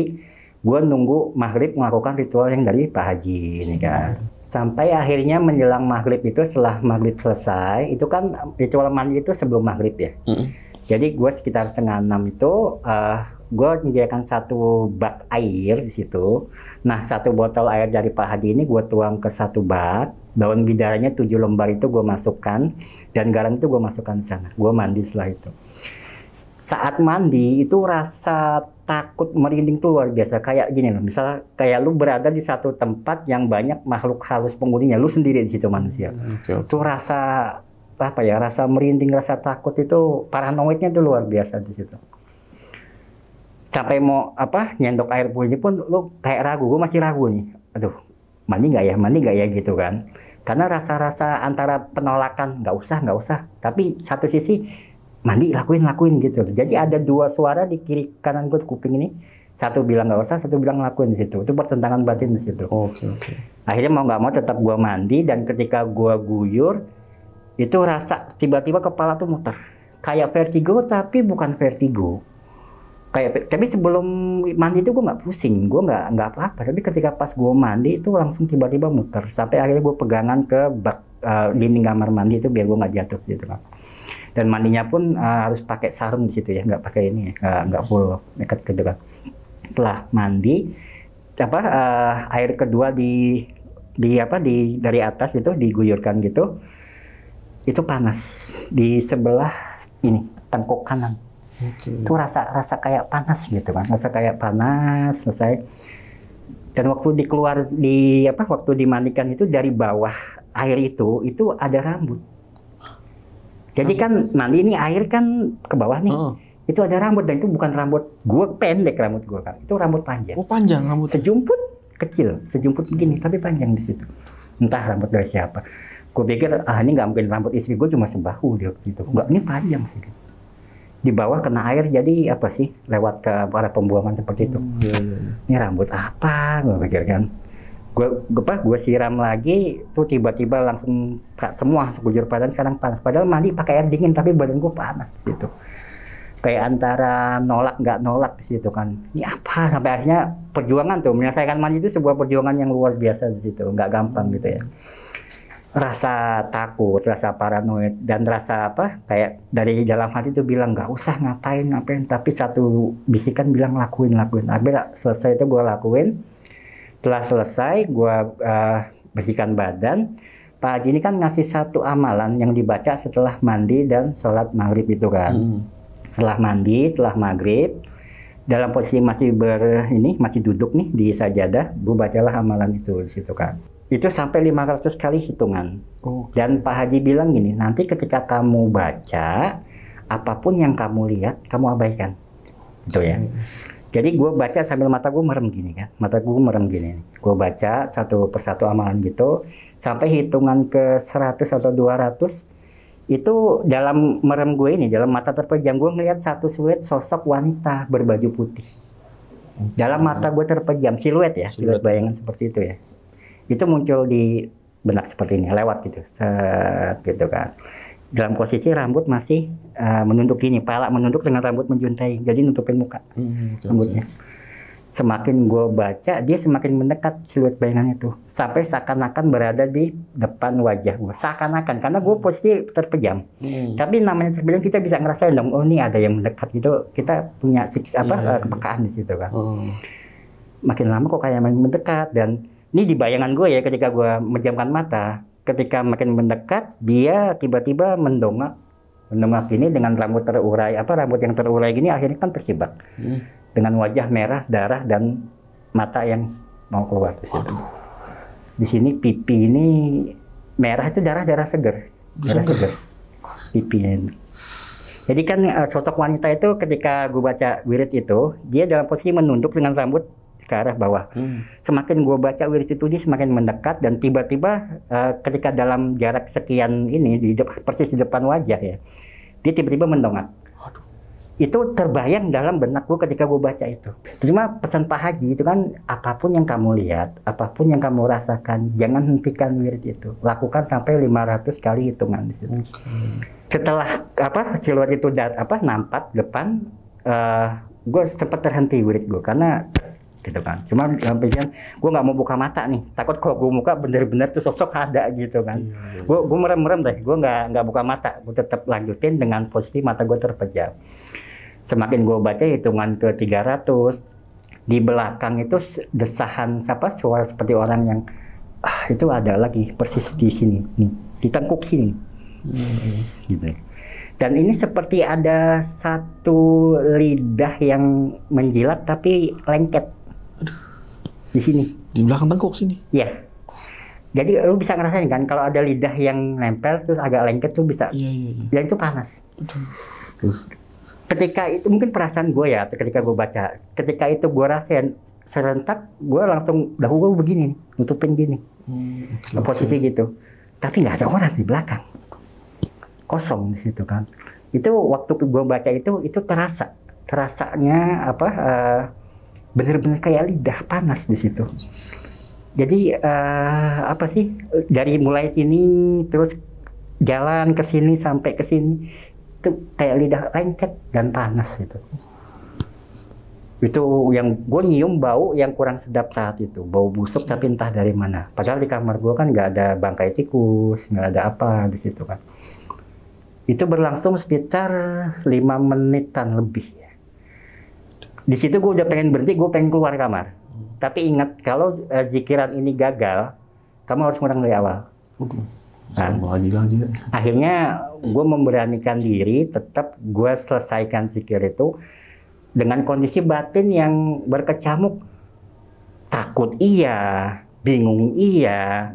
gue nunggu maghrib melakukan ritual yang dari Pak Haji ini kan. Sampai akhirnya menjelang maghrib itu setelah maghrib selesai itu kan ritual mandi itu sebelum maghrib ya. -hmm jadi gue sekitar setengah enam itu uh, eh, gue menyediakan satu bak air di situ. Nah, satu botol air dari Pak Hadi ini gue tuang ke satu bak. Daun bidaranya tujuh lembar itu gue masukkan dan garam itu gue masukkan di sana. Gue mandi setelah itu. Saat mandi itu rasa takut merinding tuh luar biasa. Kayak gini loh, misalnya kayak lu berada di satu tempat yang banyak makhluk halus penghuninya, lu sendiri di situ manusia. Hmm, itu rasa apa ya rasa merinding rasa takut itu paranoidnya itu luar biasa di situ sampai mau apa nyendok air putih pun lu kayak ragu gue masih ragu nih aduh mandi nggak ya mandi nggak ya gitu kan karena rasa-rasa antara penolakan nggak usah nggak usah tapi satu sisi mandi lakuin lakuin gitu jadi ada dua suara di kiri kanan gue kuping ini satu bilang nggak usah satu bilang lakuin di situ itu pertentangan batin di situ oke okay, okay. akhirnya mau nggak mau tetap gue mandi dan ketika gue guyur itu rasa tiba-tiba kepala tuh muter kayak vertigo tapi bukan vertigo kayak tapi sebelum mandi itu gue nggak pusing gue nggak nggak apa-apa tapi ketika pas gue mandi itu langsung tiba-tiba muter sampai akhirnya gue pegangan ke bak uh, dinding kamar mandi itu biar gue nggak jatuh gitu kan dan mandinya pun uh, harus pakai sarung di situ ya nggak pakai ini ya nggak full nekat gitu kan setelah mandi apa uh, air kedua di di apa di dari atas itu diguyurkan gitu itu panas di sebelah ini tengkuk kanan. Okay. Itu rasa rasa kayak panas gitu kan, rasa kayak panas, selesai. Dan waktu dikeluar di apa waktu dimandikan itu dari bawah air itu itu ada rambut. Jadi kan mandi ini air kan ke bawah nih. Oh. Itu ada rambut dan itu bukan rambut gue pendek rambut gue kan. Itu rambut panjang. Oh, panjang rambut. Sejumput kecil, sejumput begini hmm. tapi panjang di situ. Entah rambut dari siapa gue pikir ah ini nggak mungkin rambut istri gue cuma sebahu dia gitu nggak ini panjang sih gitu. di bawah kena air jadi apa sih lewat ke para pembuangan seperti itu hmm, iya, iya, iya. ini rambut apa gue pikir kan gue apa gue siram lagi tuh tiba-tiba langsung kak semua sekujur badan sekarang panas padahal mandi pakai air dingin tapi badan gue panas gitu kayak antara nolak nggak nolak di situ kan ini apa sampai akhirnya perjuangan tuh menyelesaikan mandi itu sebuah perjuangan yang luar biasa di situ nggak gampang gitu ya rasa takut, rasa paranoid dan rasa apa kayak dari dalam hati itu bilang nggak usah ngapain ngapain tapi satu bisikan bilang lakuin lakuin. Akhirnya selesai itu gue lakuin. Telah selesai gue uh, bersihkan badan. Pak Haji ini kan ngasih satu amalan yang dibaca setelah mandi dan sholat maghrib itu kan. Hmm. Setelah mandi, setelah maghrib, dalam posisi masih ber ini masih duduk nih di sajadah, gue bacalah amalan itu di situ kan itu sampai 500 kali hitungan. Oh. Dan Pak Haji bilang gini, nanti ketika kamu baca, apapun yang kamu lihat, kamu abaikan. Gitu ya. Jadi gue baca sambil mata gue merem gini kan, mata gue merem gini. Gue baca satu persatu amalan gitu, sampai hitungan ke 100 atau 200, itu dalam merem gue ini, dalam mata terpejam, gue ngeliat satu siluet sosok wanita berbaju putih. Dalam mata gue terpejam, siluet ya, siluet bayangan seperti itu ya itu muncul di benak seperti ini lewat gitu set, gitu kan dalam posisi rambut masih uh, menunduk ini pala menunduk dengan rambut menjuntai jadi nutupin muka hmm, rambutnya semakin gue baca dia semakin mendekat siluet bayangan itu sampai seakan-akan berada di depan wajah gue seakan-akan karena gue hmm. posisi terpejam hmm. tapi namanya terpejam kita bisa ngerasain dong oh ini ada yang mendekat gitu kita punya sikis apa yeah. Iya, iya, kepekaan iya. di situ kan hmm. makin lama kok kayak main mendekat dan ini di bayangan gue ya ketika gue menjamkan mata, ketika makin mendekat dia tiba-tiba mendongak mendongak ini dengan rambut terurai apa rambut yang terurai gini akhirnya kan tersibak hmm. dengan wajah merah darah dan mata yang mau keluar di sini Di sini pipi ini merah itu darah darah seger darah seger ini. Jadi kan eh, sosok wanita itu ketika gue baca wirid itu dia dalam posisi menunduk dengan rambut ke arah bawah. Hmm. Semakin gue baca itu dia semakin mendekat dan tiba-tiba uh, ketika dalam jarak sekian ini di de- persis di depan wajah ya, dia tiba-tiba mendongak. Itu terbayang dalam benak gue ketika gue baca itu. Terima pesan Pak Haji itu kan apapun yang kamu lihat, apapun yang kamu rasakan, jangan hentikan wirid itu. Lakukan sampai 500 kali hitungan Okay setelah apa siluet itu dat apa nampak depan uh, eh, gue sempat terhenti wirid gue karena gitu kan cuma dalam pikiran gue nggak mau buka mata nih takut kalau gue buka bener-bener tuh sosok ada gitu kan iya, iya. gue gue merem-merem deh gue nggak nggak buka mata gue tetap lanjutin dengan posisi mata gue terpejam semakin gue baca hitungan ke 300 di belakang itu desahan siapa suara seperti orang yang ah, itu ada lagi persis di sini nih di tengkuk sini hmm. gitu dan ini seperti ada satu lidah yang menjilat tapi lengket Aduh. Di sini. Di belakang tengkuk sini. Iya. Jadi lu bisa ngerasain kan kalau ada lidah yang nempel terus agak lengket tuh bisa. Iya iya. iya. Dan itu panas. Ketika itu mungkin perasaan gue ya ketika gue baca, ketika itu gue rasain serentak gue langsung dahulu gue begini, nutupin gini, hmm, okay, posisi okay. gitu. Tapi nggak ada orang di belakang, kosong di situ kan. Itu waktu gue baca itu itu terasa, terasanya apa? Uh, benar-benar kayak lidah panas di situ. Jadi uh, apa sih dari mulai sini terus jalan ke sini sampai ke sini itu kayak lidah lengket dan panas gitu. Itu yang gue nyium bau yang kurang sedap saat itu, bau busuk tapi iya. entah dari mana. Padahal di kamar gue kan nggak ada bangkai tikus, nggak ada apa di situ kan. Itu berlangsung sekitar lima menitan lebih. Ya di situ gue udah pengen berhenti gue pengen keluar kamar hmm. tapi ingat kalau uh, zikiran ini gagal kamu harus ngulang dari awal Okay. Nah, lagi lagi. Akhirnya gue memberanikan diri, tetap gue selesaikan zikir itu dengan kondisi batin yang berkecamuk. Takut iya, bingung iya,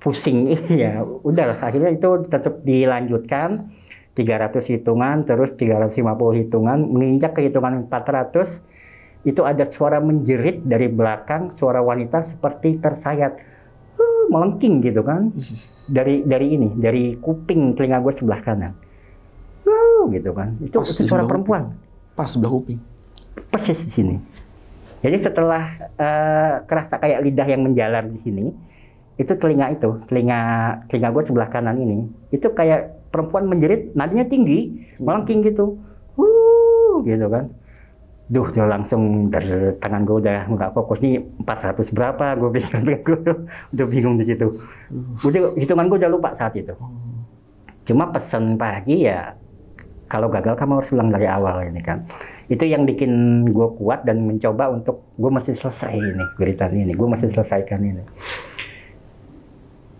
pusing iya. Udah akhirnya itu tetap dilanjutkan 300 hitungan, terus 350 hitungan, menginjak ke hitungan 400, itu ada suara menjerit dari belakang, suara wanita seperti tersayat, uh, melengking gitu kan, dari dari ini, dari kuping telinga gue sebelah kanan, uh, gitu kan, itu, itu suara perempuan. Kuping. Pas sebelah kuping. Persis di sini. Jadi setelah uh, kerasa kayak lidah yang menjalar di sini, itu telinga itu, telinga telinga gue sebelah kanan ini, itu kayak perempuan menjerit nadinya tinggi melengking gitu Wuh, gitu kan duh dia langsung dari tangan gue udah nggak fokus nih 400 berapa gue bingung gue udah bingung di situ udah hitungan gue udah lupa saat itu cuma pesan pagi ya kalau gagal kamu harus ulang dari awal ini kan itu yang bikin gue kuat dan mencoba untuk gue masih selesai ini geritan ini gue masih selesaikan ini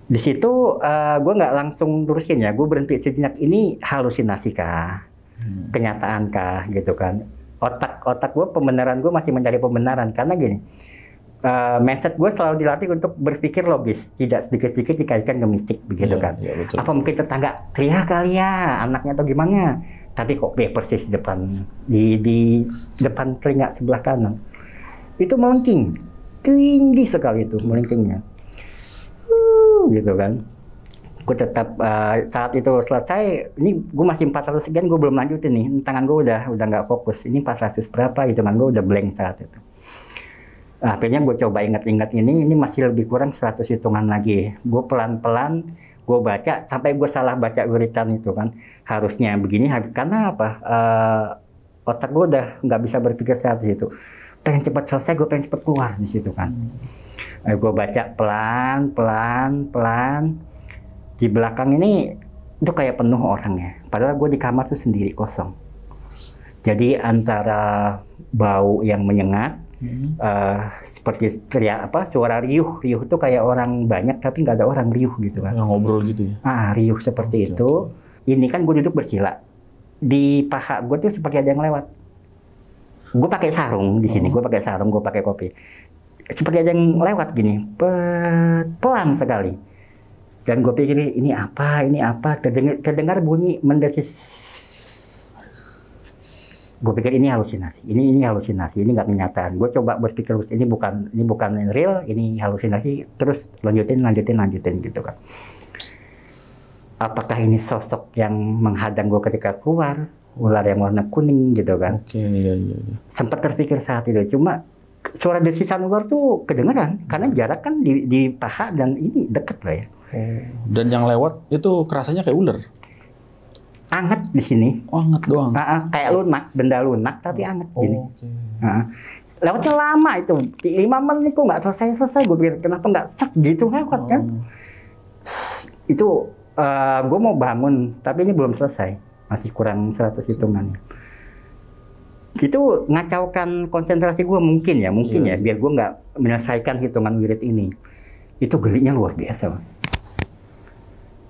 di situ uh, eh, gue nggak langsung terusin ya, gue berhenti sejenak ini halusinasi kah, hmm. kenyataan kah gitu kan. Otak-otak gue pembenaran gue masih mencari pembenaran karena gini, uh, mindset gue selalu dilatih untuk berpikir logis, tidak sedikit-sedikit dikaitkan ke mistik begitu yeah, kan. Yeah, betul, Apa mungkin tetangga teriak kali ya, anaknya atau gimana? Tapi kok B persis di depan di di depan telinga sebelah kanan. Itu melengking, tinggi sekali itu melengkingnya gitu kan gue tetap uh, saat itu selesai ini gue masih 400 sekian gue belum lanjutin nih tangan gue udah udah nggak fokus ini 400 berapa gitu kan gue udah blank saat itu nah, akhirnya gue coba ingat-ingat ini ini masih lebih kurang 100 hitungan lagi gue pelan-pelan gue baca sampai gue salah baca guritan itu kan harusnya begini karena apa uh, otak gue udah nggak bisa berpikir saat itu pengen cepat selesai gue pengen cepat keluar di situ kan hmm eh, gue baca pelan pelan pelan di belakang ini itu kayak penuh orang ya padahal gue di kamar tuh sendiri kosong jadi antara bau yang menyengat hmm. uh, seperti teriak apa suara riuh riuh tuh kayak orang banyak tapi nggak ada orang riuh gitu kan yang ngobrol gitu ya ah riuh seperti itu ini kan gue duduk bersila di paha gue tuh seperti ada yang lewat gue pakai sarung di sini hmm. Oh. gue pakai sarung gue pakai kopi seperti ada yang lewat gini, pet, pelan sekali. Dan gue pikir ini apa, ini apa, terdengar, terdengar bunyi mendesis. Gue pikir ini halusinasi, ini ini halusinasi, ini nggak kenyataan. Gue coba berpikir terus. ini bukan ini bukan real, ini halusinasi. Terus lanjutin, lanjutin, lanjutin gitu kan. Apakah ini sosok yang menghadang gue ketika keluar, ular yang warna kuning gitu kan? Oke, iya, iya. iya. Sempat terpikir saat itu, cuma suara desisan luar tuh kedengeran karena jarak kan di, di paha dan ini deket lah ya. Eh, dan yang lewat itu kerasanya kayak ular. Anget di sini. Oh, anget doang. Nah, kayak lunak, benda lunak tapi oh, anget oh, gini. Okay. Nah, lewatnya lama itu, lima menit kok nggak selesai selesai. Gue pikir kenapa nggak set gitu lewat kan? oh. kan? Itu uh, eh, gue mau bangun tapi ini belum selesai, masih kurang 100 hitungan itu ngacaukan konsentrasi gue mungkin ya mungkin yeah. ya biar gue nggak menyelesaikan hitungan wirid ini itu gelinya luar biasa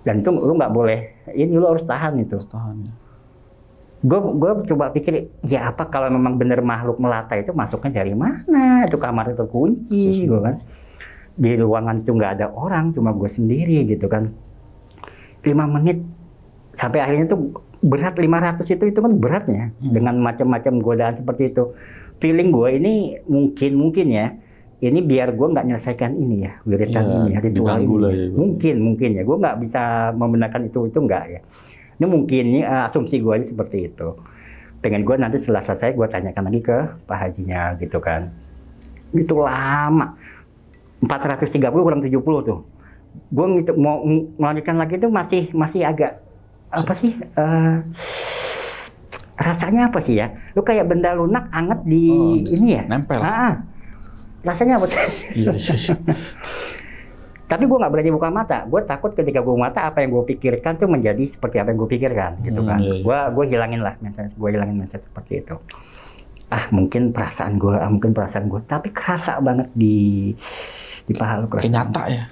dan itu lu nggak boleh ini lu harus tahan itu harus tahan gue ya. gue coba pikir ya apa kalau memang bener makhluk melata itu masuknya dari mana itu kamar itu kunci gue kan di ruangan itu nggak ada orang cuma gue sendiri gitu kan lima menit sampai akhirnya tuh berat 500 itu itu kan beratnya hmm. dengan macam-macam godaan seperti itu. Feeling gue ini mungkin mungkin ya ini biar gue nggak menyelesaikan ini ya wiritan iya, ya, ini ritual ini ya, mungkin mungkin ya gue nggak bisa membenarkan itu itu nggak ya ini mungkin ini eh, asumsi gue ini seperti itu pengen gue nanti setelah selesai gue tanyakan lagi ke pak hajinya gitu kan itu lama 430 kurang 70 tuh gue mau melanjutkan lagi itu masih masih agak apa sih uh, rasanya apa sih ya? Lu kayak benda lunak anget di oh, iya. ini ya? Nempel. Ah, rasanya apa sih? Iya, iya, tapi gue nggak berani buka mata. Gue takut ketika gue mata apa yang gue pikirkan tuh menjadi seperti apa yang gue pikirkan, gitu hmm, kan? Gue hmm, iya. gue hilangin lah mindset, gue hilangin mindset seperti itu. Ah mungkin perasaan gue, ah, mungkin perasaan gue. Tapi kerasa banget di di paha lu. Kenyata ya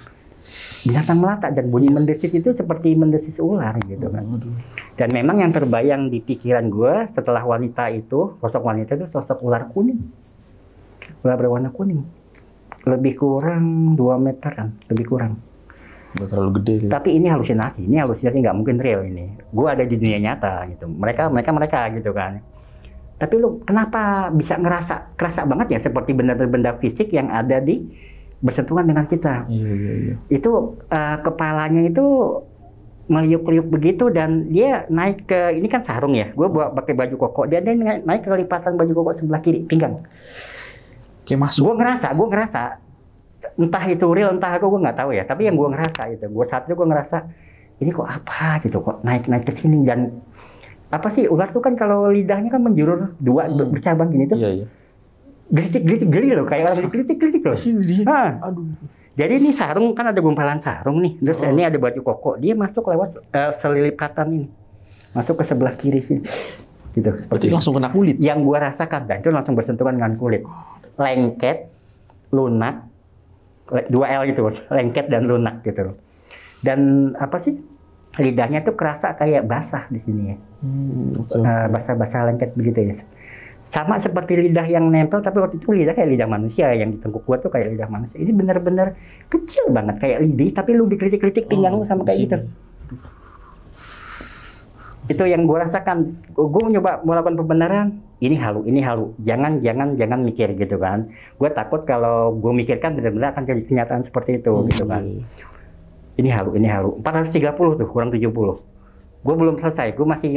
binatang melata dan bunyi mendesis itu seperti mendesis ular gitu kan. Dan memang yang terbayang di pikiran gue setelah wanita itu, sosok wanita itu sosok ular kuning. Ular berwarna kuning. Lebih kurang 2 kan, lebih kurang. Gak terlalu gede. Ya? Tapi ini halusinasi, ini halusinasi nggak mungkin real ini. Gue ada di dunia nyata gitu. Mereka, mereka, mereka gitu kan. Tapi lu kenapa bisa ngerasa kerasa banget ya seperti benda-benda fisik yang ada di bersentuhan dengan kita. Iya, iya, iya. Itu uh, kepalanya itu meliuk-liuk begitu dan dia naik ke ini kan sarung ya. Gue bawa pakai baju koko dia, dia naik ke lipatan baju koko sebelah kiri pinggang. Kayak masuk. Gue ngerasa, gue ngerasa entah itu real entah aku gue nggak tahu ya. Tapi yang gue ngerasa itu, gue saat itu gue ngerasa ini kok apa gitu kok naik-naik ke sini dan apa sih ular tuh kan kalau lidahnya kan menjurur dua hmm. bercabang gini tuh. Iya, iya gelitik-gelitik geli loh, kayak orang gelitik-gelitik loh. Sini, aduh. Jadi ini sarung kan ada gumpalan sarung nih, terus oh. ini ada baju koko, dia masuk lewat uh, selilipatan ini, masuk ke sebelah kiri sini, gitu. Berarti langsung kena kulit. Yang gua rasakan dan itu langsung bersentuhan dengan kulit, lengket, lunak, dua L gitu, lengket dan lunak gitu. Dan apa sih? Lidahnya tuh kerasa kayak basah di sini ya, hmm, okay. uh, eh, basah-basah lengket begitu ya sama seperti lidah yang nempel tapi waktu itu lidah kayak lidah manusia yang ditengkuk kuat tuh kayak lidah manusia ini bener-bener kecil banget kayak lidih tapi lu dikritik-kritik pinggang oh, lu sama kayak gitu itu yang gue rasakan gue nyoba melakukan pembenaran ini halu ini halu jangan jangan jangan mikir gitu kan gue takut kalau gue mikirkan benar-benar akan jadi kenyataan seperti itu hmm. gitu kan iya. ini halu ini halu 430 tuh kurang 70 gue belum selesai gue masih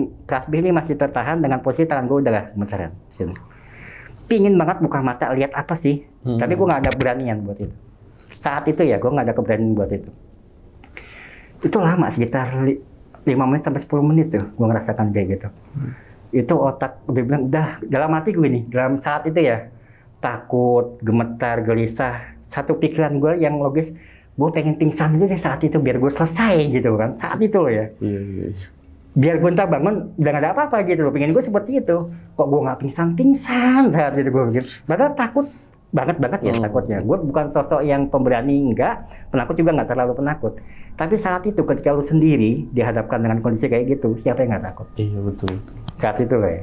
B ini masih tertahan dengan posisi tangan gue udah ya. gemeteran. Gitu. pingin banget buka mata lihat apa sih hmm. tapi gue nggak ada beranian buat itu saat itu ya gue nggak ada keberanian buat itu itu lama sekitar lima menit sampai sepuluh menit tuh gue ngerasakan kayak gitu hmm. itu otak udah bilang udah dalam hati gue nih dalam saat itu ya takut gemetar gelisah satu pikiran gue yang logis gue pengen pingsan aja deh saat itu biar gue selesai gitu kan saat itu loh ya iya, iya, iya biar gue ntar bangun udah gak ada apa-apa gitu loh. Pengen gue seperti itu. Kok gue gak pingsan-pingsan saat itu gue pikir. Padahal takut banget banget ya hmm. takutnya. Gue bukan sosok yang pemberani enggak, penakut juga nggak terlalu penakut. Tapi saat itu ketika lu sendiri dihadapkan dengan kondisi kayak gitu, siapa yang nggak takut? Iya betul. betul. Saat itu loh ya.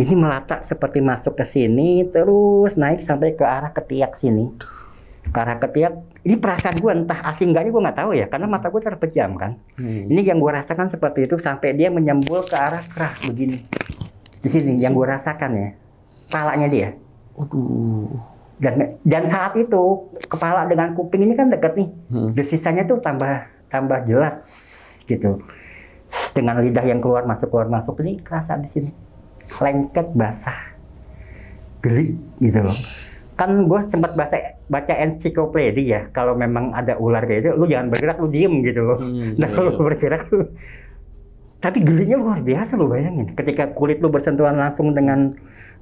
Ini melata seperti masuk ke sini terus naik sampai ke arah ketiak sini. Ke arah ketiak ini perasaan gue entah asing enggaknya gue nggak tahu ya karena mata gue terpejam kan hmm. ini yang gue rasakan seperti itu sampai dia menyembul ke arah kerah begini di sini yang gue rasakan ya palanya dia Aduh. dan dan saat itu kepala dengan kuping ini kan deket nih hmm. desisanya tuh tambah tambah jelas gitu dengan lidah yang keluar masuk keluar masuk ini kerasa di sini lengket basah geli gitu loh kan gue sempat basah baca ensiklopedia ya kalau memang ada ular kayak itu lu jangan bergerak lu diem gitu loh hmm, nah kalau iya, lu iya. bergerak lu tapi gelinya luar biasa lu bayangin ketika kulit lu bersentuhan langsung dengan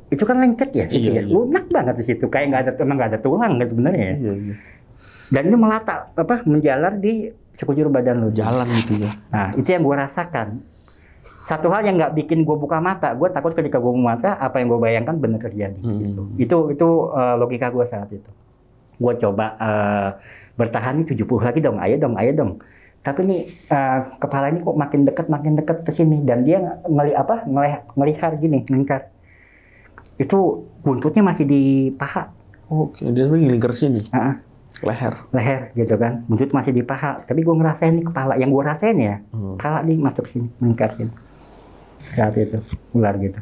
itu kan lengket ya iya, ya? iya. lunak banget di situ kayak nggak ada emang nggak ada tulang gitu sebenarnya ya. iya, iya. dan itu melata apa menjalar di sekujur badan lu jalan gitu ya nah itu yang gua rasakan satu hal yang nggak bikin gue buka mata, gue takut ketika gue buka mata apa yang gue bayangkan bener terjadi. Hmm. Gitu. Itu itu uh, logika gue saat itu gue coba uh, bertahan 70 lagi dong, ayo dong, ayo dong. Tapi nih uh, kepala ini kok makin dekat makin dekat ke sini dan dia ngeli apa ngelih ngelihar gini lingkar. Itu buntutnya masih di paha. Oke, oh, dia sebenarnya lingkar sini. Uh -uh. Leher. Leher gitu kan, buntut masih di paha. Tapi gue ngerasain nih kepala yang gue rasain ya, hmm. kepala nih masuk sini lingkar sini. Saat itu ular gitu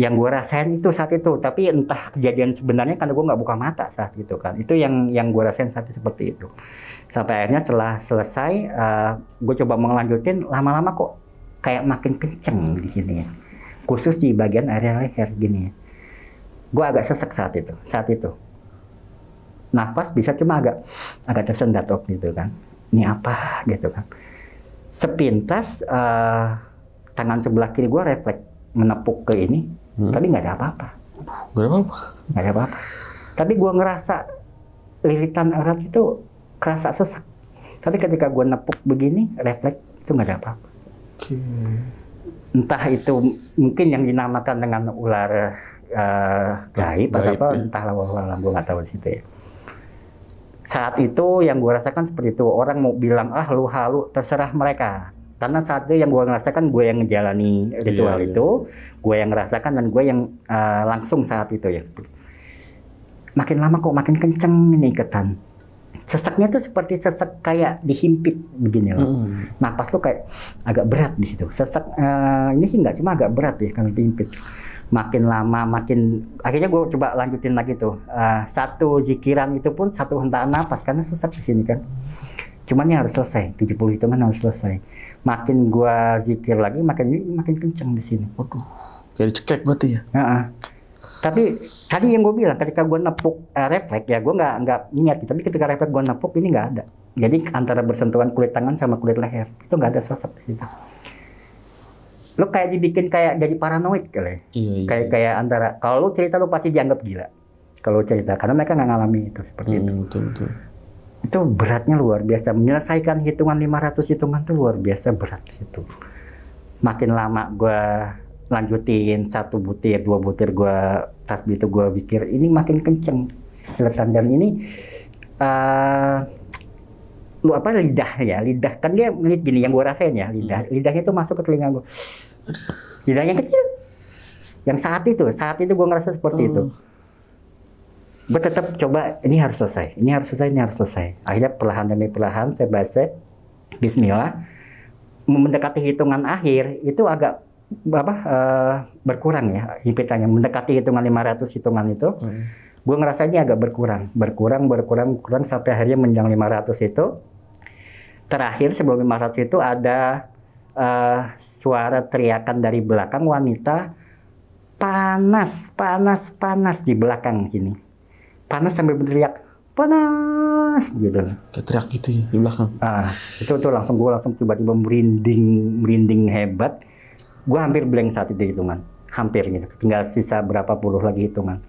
yang gue rasain itu saat itu tapi entah kejadian sebenarnya karena gue nggak buka mata saat itu kan itu yang yang gue rasain saat itu seperti itu sampai akhirnya setelah selesai uh, eh, gue coba melanjutin lama-lama kok kayak makin kenceng di sini ya khusus di bagian area leher gini ya gue agak sesek saat itu saat itu nafas bisa cuma agak agak tersendat waktu itu kan ini apa gitu kan sepintas uh, tangan sebelah kiri gue refleks menepuk ke ini Hmm. Tapi nggak ada apa-apa. Nggak ada apa-apa. Nggak ada apa-apa. Tapi gue ngerasa lilitan erat itu kerasa sesak. Tapi ketika gue nepuk begini, refleks itu nggak ada apa-apa. Okay. Entah itu mungkin yang dinamakan dengan ular uh, gaib, atau apa, ya. entahlah walau gue nggak tahu situ ya saat itu yang gue rasakan seperti itu orang mau bilang ah lu halu terserah mereka karena saat itu yang gue ngerasakan gue yang ngejalani iya, ritual yeah, itu gue yang ngerasakan dan gue yang uh, langsung saat itu ya makin lama kok makin kenceng ini ketan. seseknya tuh seperti sesek kayak dihimpit begini loh mm. napas tuh kayak agak berat di situ sesek uh, ini sih nggak cuma agak berat ya kalau dihimpit makin lama makin akhirnya gue coba lanjutin lagi tuh uh, satu zikiran itu pun satu hentakan napas karena sesek di sini kan cuman ini harus selesai 70 itu kan harus selesai makin gua zikir lagi makin makin kenceng di sini. Waduh. Jadi cekek berarti ya. Uh -uh. Tapi tadi yang gue bilang ketika gue nepuk uh, refleks ya gue nggak nggak niat gitu. Tapi ketika refleks gue nepuk ini nggak ada. Jadi antara bersentuhan kulit tangan sama kulit leher itu nggak ada sosok di situ. Lo kayak dibikin kayak jadi paranoid kali. Ya? Iya, iya. Kayak kayak antara kalau lo cerita lo pasti dianggap gila. Kalau cerita karena mereka nggak ngalami itu seperti hmm, itu. Betul, betul itu beratnya luar biasa menyelesaikan hitungan 500 hitungan itu luar biasa berat itu makin lama gue lanjutin satu butir dua butir gue tas itu gue pikir ini makin kenceng letan dan ini uh, lu apa lidah ya lidah kan dia ngeliat gini yang gue rasain ya lidah hmm. lidahnya itu masuk ke telinga gue lidahnya kecil yang saat itu saat itu gue ngerasa seperti uh. itu oh gue tetap coba ini harus selesai, ini harus selesai, ini harus selesai. Akhirnya perlahan demi perlahan saya baca Bismillah mendekati hitungan akhir itu agak apa uh, berkurang ya himpitannya mendekati hitungan 500 hitungan itu hmm. gue ngerasa ini agak berkurang berkurang berkurang berkurang sampai akhirnya menjang 500 itu terakhir sebelum 500 itu ada uh, suara teriakan dari belakang wanita panas panas panas di belakang sini panas sambil berteriak panas gitu. Kayak teriak gitu ya di belakang. Ah, itu tuh langsung gue langsung tiba-tiba merinding, merinding hebat. Gue hampir blank saat itu hitungan, hampir gitu. Tinggal sisa berapa puluh lagi hitungan.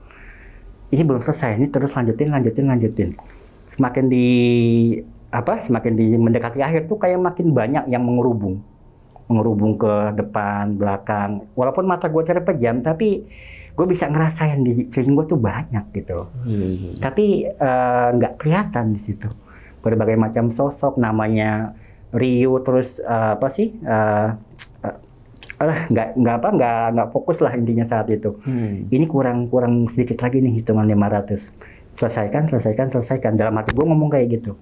Ini belum selesai, ini terus lanjutin, lanjutin, lanjutin. Semakin di apa? Semakin di mendekati akhir tuh kayak makin banyak yang mengerubung, mengerubung ke depan, belakang. Walaupun mata gue terpejam, tapi gue bisa ngerasain di feeling gue tuh banyak gitu. Hmm. Tapi eh, nggak uh, kelihatan di situ. Berbagai macam sosok namanya Rio terus uh, apa sih? Eh uh, nggak nggak apa nggak nggak fokus lah intinya saat itu. Hmm. Ini kurang kurang sedikit lagi nih hitungan 500. Selesaikan, selesaikan, selesaikan. Dalam hati gue ngomong kayak gitu.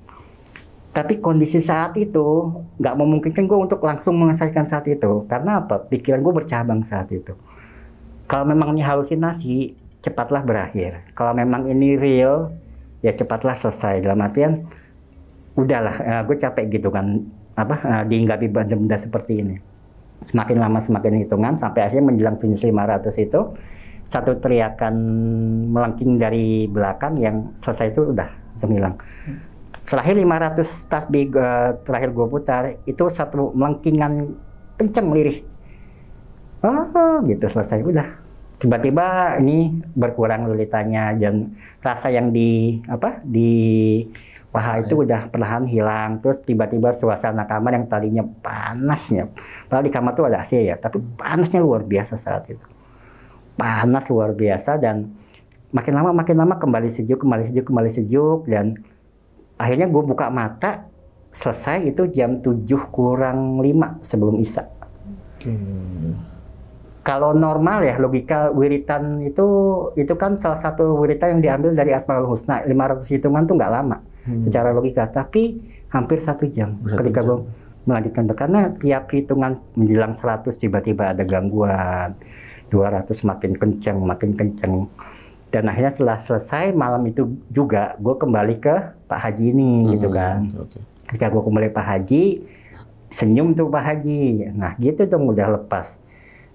Tapi kondisi saat itu nggak memungkinkan gue untuk langsung menyelesaikan saat itu. Karena apa? Pikiran gue bercabang saat itu kalau memang ini halusinasi cepatlah berakhir kalau memang ini real ya cepatlah selesai dalam artian udahlah uh, eh, gue capek gitu kan apa uh, eh, dihinggapi benda-benda seperti ini semakin lama semakin hitungan sampai akhirnya menjelang finish 500 itu satu teriakan melengking dari belakang yang selesai itu udah semilang terakhir 500 tas uh, terakhir gue putar itu satu melengkingan kenceng lirih oh gitu selesai udah tiba-tiba ini berkurang lilitannya dan rasa yang di apa di paha itu iya. udah perlahan hilang terus tiba-tiba suasana kamar yang tadinya panasnya padahal di kamar tuh ada AC ya tapi panasnya luar biasa saat itu panas luar biasa dan makin lama makin lama kembali sejuk kembali sejuk kembali sejuk dan akhirnya gue buka mata selesai itu jam 7 kurang 5 sebelum isak kalau normal ya logika wiritan itu itu kan salah satu wiritan yang diambil dari Asmaul Husna 500 hitungan tuh nggak lama hmm. secara logika tapi hampir satu jam satu ketika jam. melanjutkan karena tiap hitungan menjelang 100 tiba-tiba ada gangguan 200 makin kencang makin kencang dan akhirnya setelah selesai malam itu juga gue kembali ke Pak Haji ini hmm, gitu kan okay. ketika gue kembali Pak Haji senyum tuh Pak Haji nah gitu tuh udah lepas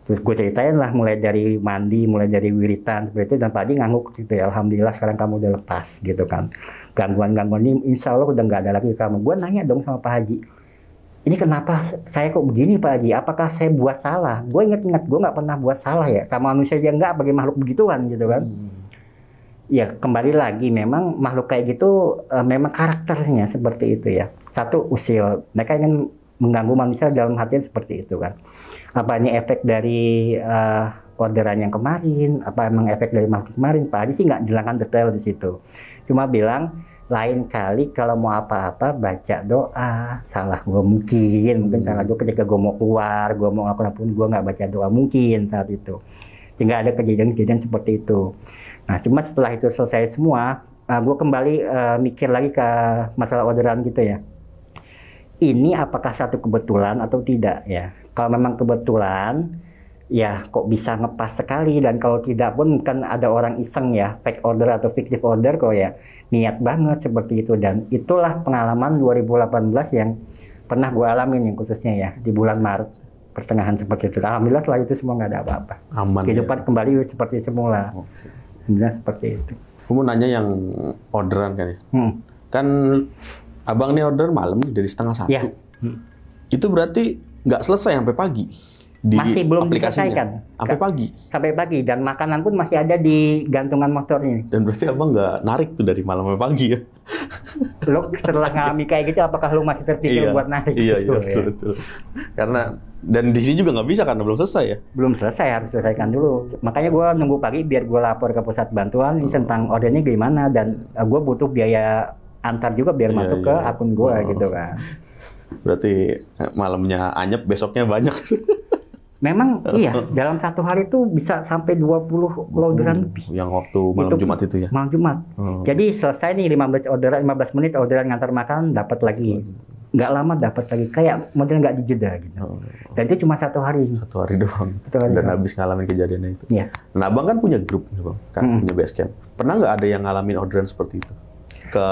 terus gue ceritain lah mulai dari mandi mulai dari wiritan seperti itu dan tadi ngangguk gitu ya alhamdulillah sekarang kamu udah lepas gitu kan gangguan gangguan ini insya Allah udah nggak ada lagi kamu gue nanya dong sama Pak Haji ini kenapa saya kok begini Pak Haji apakah saya buat salah gue inget-inget gue nggak pernah buat salah ya sama manusia aja nggak bagi makhluk begituan gitu kan hmm. ya kembali lagi memang makhluk kayak gitu uh, memang karakternya seperti itu ya satu usil mereka ingin mengganggu manusia dalam hatinya seperti itu kan apa ini efek dari uh, orderan yang kemarin, apa emang efek dari market kemarin, Pak Haji sih nggak jelaskan detail di situ. Cuma bilang lain kali kalau mau apa-apa baca doa salah gue mungkin mungkin hmm. salah gue ketika gue mau keluar gue mau ngelakuin pun gue nggak baca doa mungkin saat itu sehingga ada kejadian-kejadian seperti itu nah cuma setelah itu selesai semua uh, eh, gue kembali uh, mikir lagi ke masalah orderan gitu ya ini apakah satu kebetulan atau tidak ya kalau memang kebetulan, ya kok bisa ngepas sekali dan kalau tidak pun kan ada orang iseng ya fake order atau fiktif order kok ya niat banget seperti itu dan itulah pengalaman 2018 yang pernah gue alamin yang khususnya ya di bulan Maret pertengahan seperti itu. Alhamdulillah setelah itu semua nggak ada apa-apa. Aman. Ya. Kehidupan ya? kembali seperti semula. Oh, Alhamdulillah seperti itu. Kamu nanya yang orderan kan ya? Hmm. Kan abang ini order malam dari setengah satu. Ya. Hmm. Itu berarti nggak selesai sampai pagi di masih belum diselesaikan sampai pagi sampai pagi dan makanan pun masih ada di gantungan motornya dan berarti abang nggak narik tuh dari malam sampai pagi ya lo setelah ngalami kayak gitu apakah lo masih terpikir iya, buat narik iya, iya gitu, iya betul, ya? betul karena dan di sini juga nggak bisa karena belum selesai ya belum selesai harus selesaikan dulu makanya gue nunggu pagi biar gue lapor ke pusat bantuan hmm. tentang ordernya gimana dan eh, gue butuh biaya antar juga biar yeah, masuk yeah. ke iya. akun gue oh. gitu kan Berarti eh, malamnya anyep, besoknya banyak. Memang iya, dalam satu hari itu bisa sampai 20 hmm, orderan lebih. Yang waktu malam itu, Jumat itu ya? Malam Jumat. Hmm. Jadi selesai nih 15 orderan, 15 menit orderan ngantar makan, dapat lagi. Nggak lama dapat lagi, kayak model nggak dijeda gitu. Oh. Dan itu cuma satu hari. Satu hari doang. Satu hari Dan doang. habis ngalamin kejadiannya itu. Iya. Nah abang kan punya grup, bang. kan hmm. punya base Pernah nggak ada yang ngalamin orderan seperti itu? Ke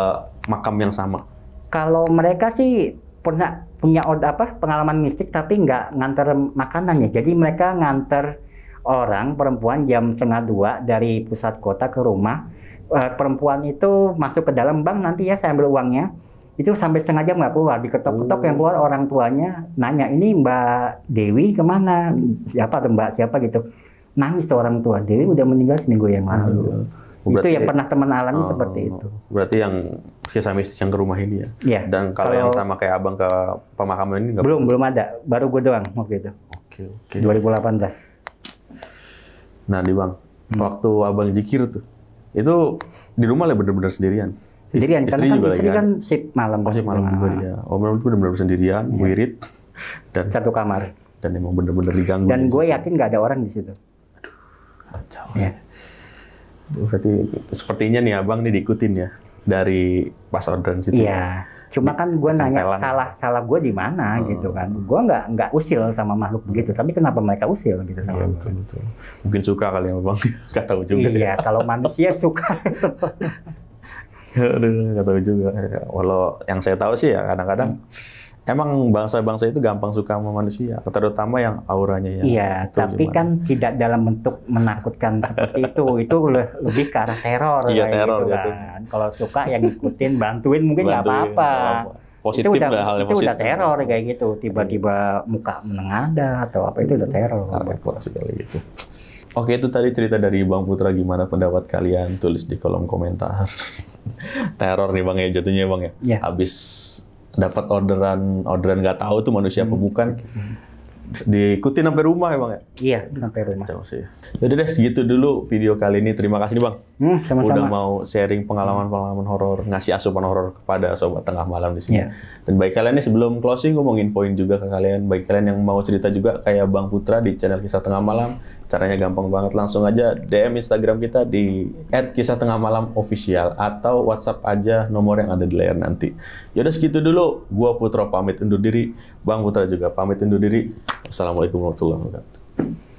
makam yang sama? Kalau mereka sih pernah punya order apa pengalaman mistik tapi nggak nganter makanan ya. Jadi mereka nganter orang perempuan jam setengah dua dari pusat kota ke rumah. E, perempuan itu masuk ke dalam bank nanti ya saya ambil uangnya. Itu sampai setengah jam nggak keluar, diketok-ketok yang keluar oh. orang tuanya nanya ini Mbak Dewi kemana? Siapa tuh Mbak siapa gitu? Nangis tuh orang tua Dewi udah meninggal seminggu yang lalu. Aduh Oh, berarti, itu yang pernah teman alami oh, seperti itu. Berarti yang kisah mistis yang ke rumah ini ya. Iya. Dan kalau, kalau yang sama kayak abang ke pemakaman ini nggak? Belum, belum ada. Baru gue doang waktu itu. Oke, oke. 2018. Nah, di bang, hmm. waktu abang jikir tuh, itu di rumah lah bener-bener sendirian. Sendirian, istri karena kan juga istri ya? kan sip malam. Oh, sip malam juga kan. dia. Oh, bener-bener sendirian, yeah. wirid. Dan, Satu kamar. Dan emang bener-bener diganggu. Dan gue gitu. yakin nggak ada orang di situ. Berarti sepertinya nih abang nih diikutin ya dari pas orderan situ. Iya. Cuma kan gue nanya salah salah gue di mana hmm. gitu kan. Gue nggak nggak usil sama makhluk begitu. Tapi kenapa mereka usil gitu sama? Iya betul betul. Mungkin suka kali ya bang. Gak tahu juga. Ya. Iya kalau manusia suka. Aduh, gak tahu juga. Walau yang saya tahu sih ya kadang-kadang hmm Emang bangsa-bangsa itu gampang suka sama manusia, terutama yang auranya ya. Iya, tapi gimana? kan tidak dalam bentuk menakutkan seperti itu. Itu lebih ke arah teror iya, teror gitu kan. Kalau suka yang ngikutin, bantuin mungkin nggak apa-apa. Positif itu udah, lah, hal yang itu udah teror kayak gitu. Tiba-tiba iya. muka menengadah atau apa itu udah teror. Repot sekali gitu. Oke, itu tadi cerita dari Bang Putra gimana pendapat kalian tulis di kolom komentar. teror nih Bang ya jatuhnya Bang ya. ya dapat orderan orderan nggak tahu tuh manusia hmm. apa bukan diikutin sampai rumah emang ya iya sampai rumah jadi ya deh segitu dulu video kali ini terima kasih nih bang Hmm, sama -sama. udah mau sharing pengalaman-pengalaman horor, ngasih asupan horor kepada sobat tengah malam di sini. Yeah. Dan baik kalian nih sebelum closing gue mau infoin juga ke kalian, baik kalian yang mau cerita juga kayak Bang Putra di channel Kisah Tengah Malam, caranya gampang banget langsung aja DM Instagram kita di @kisahtengahmalamofficial atau WhatsApp aja nomor yang ada di layar nanti. Yaudah segitu dulu, gue Putra pamit undur diri, Bang Putra juga pamit undur diri. Assalamualaikum warahmatullahi wabarakatuh.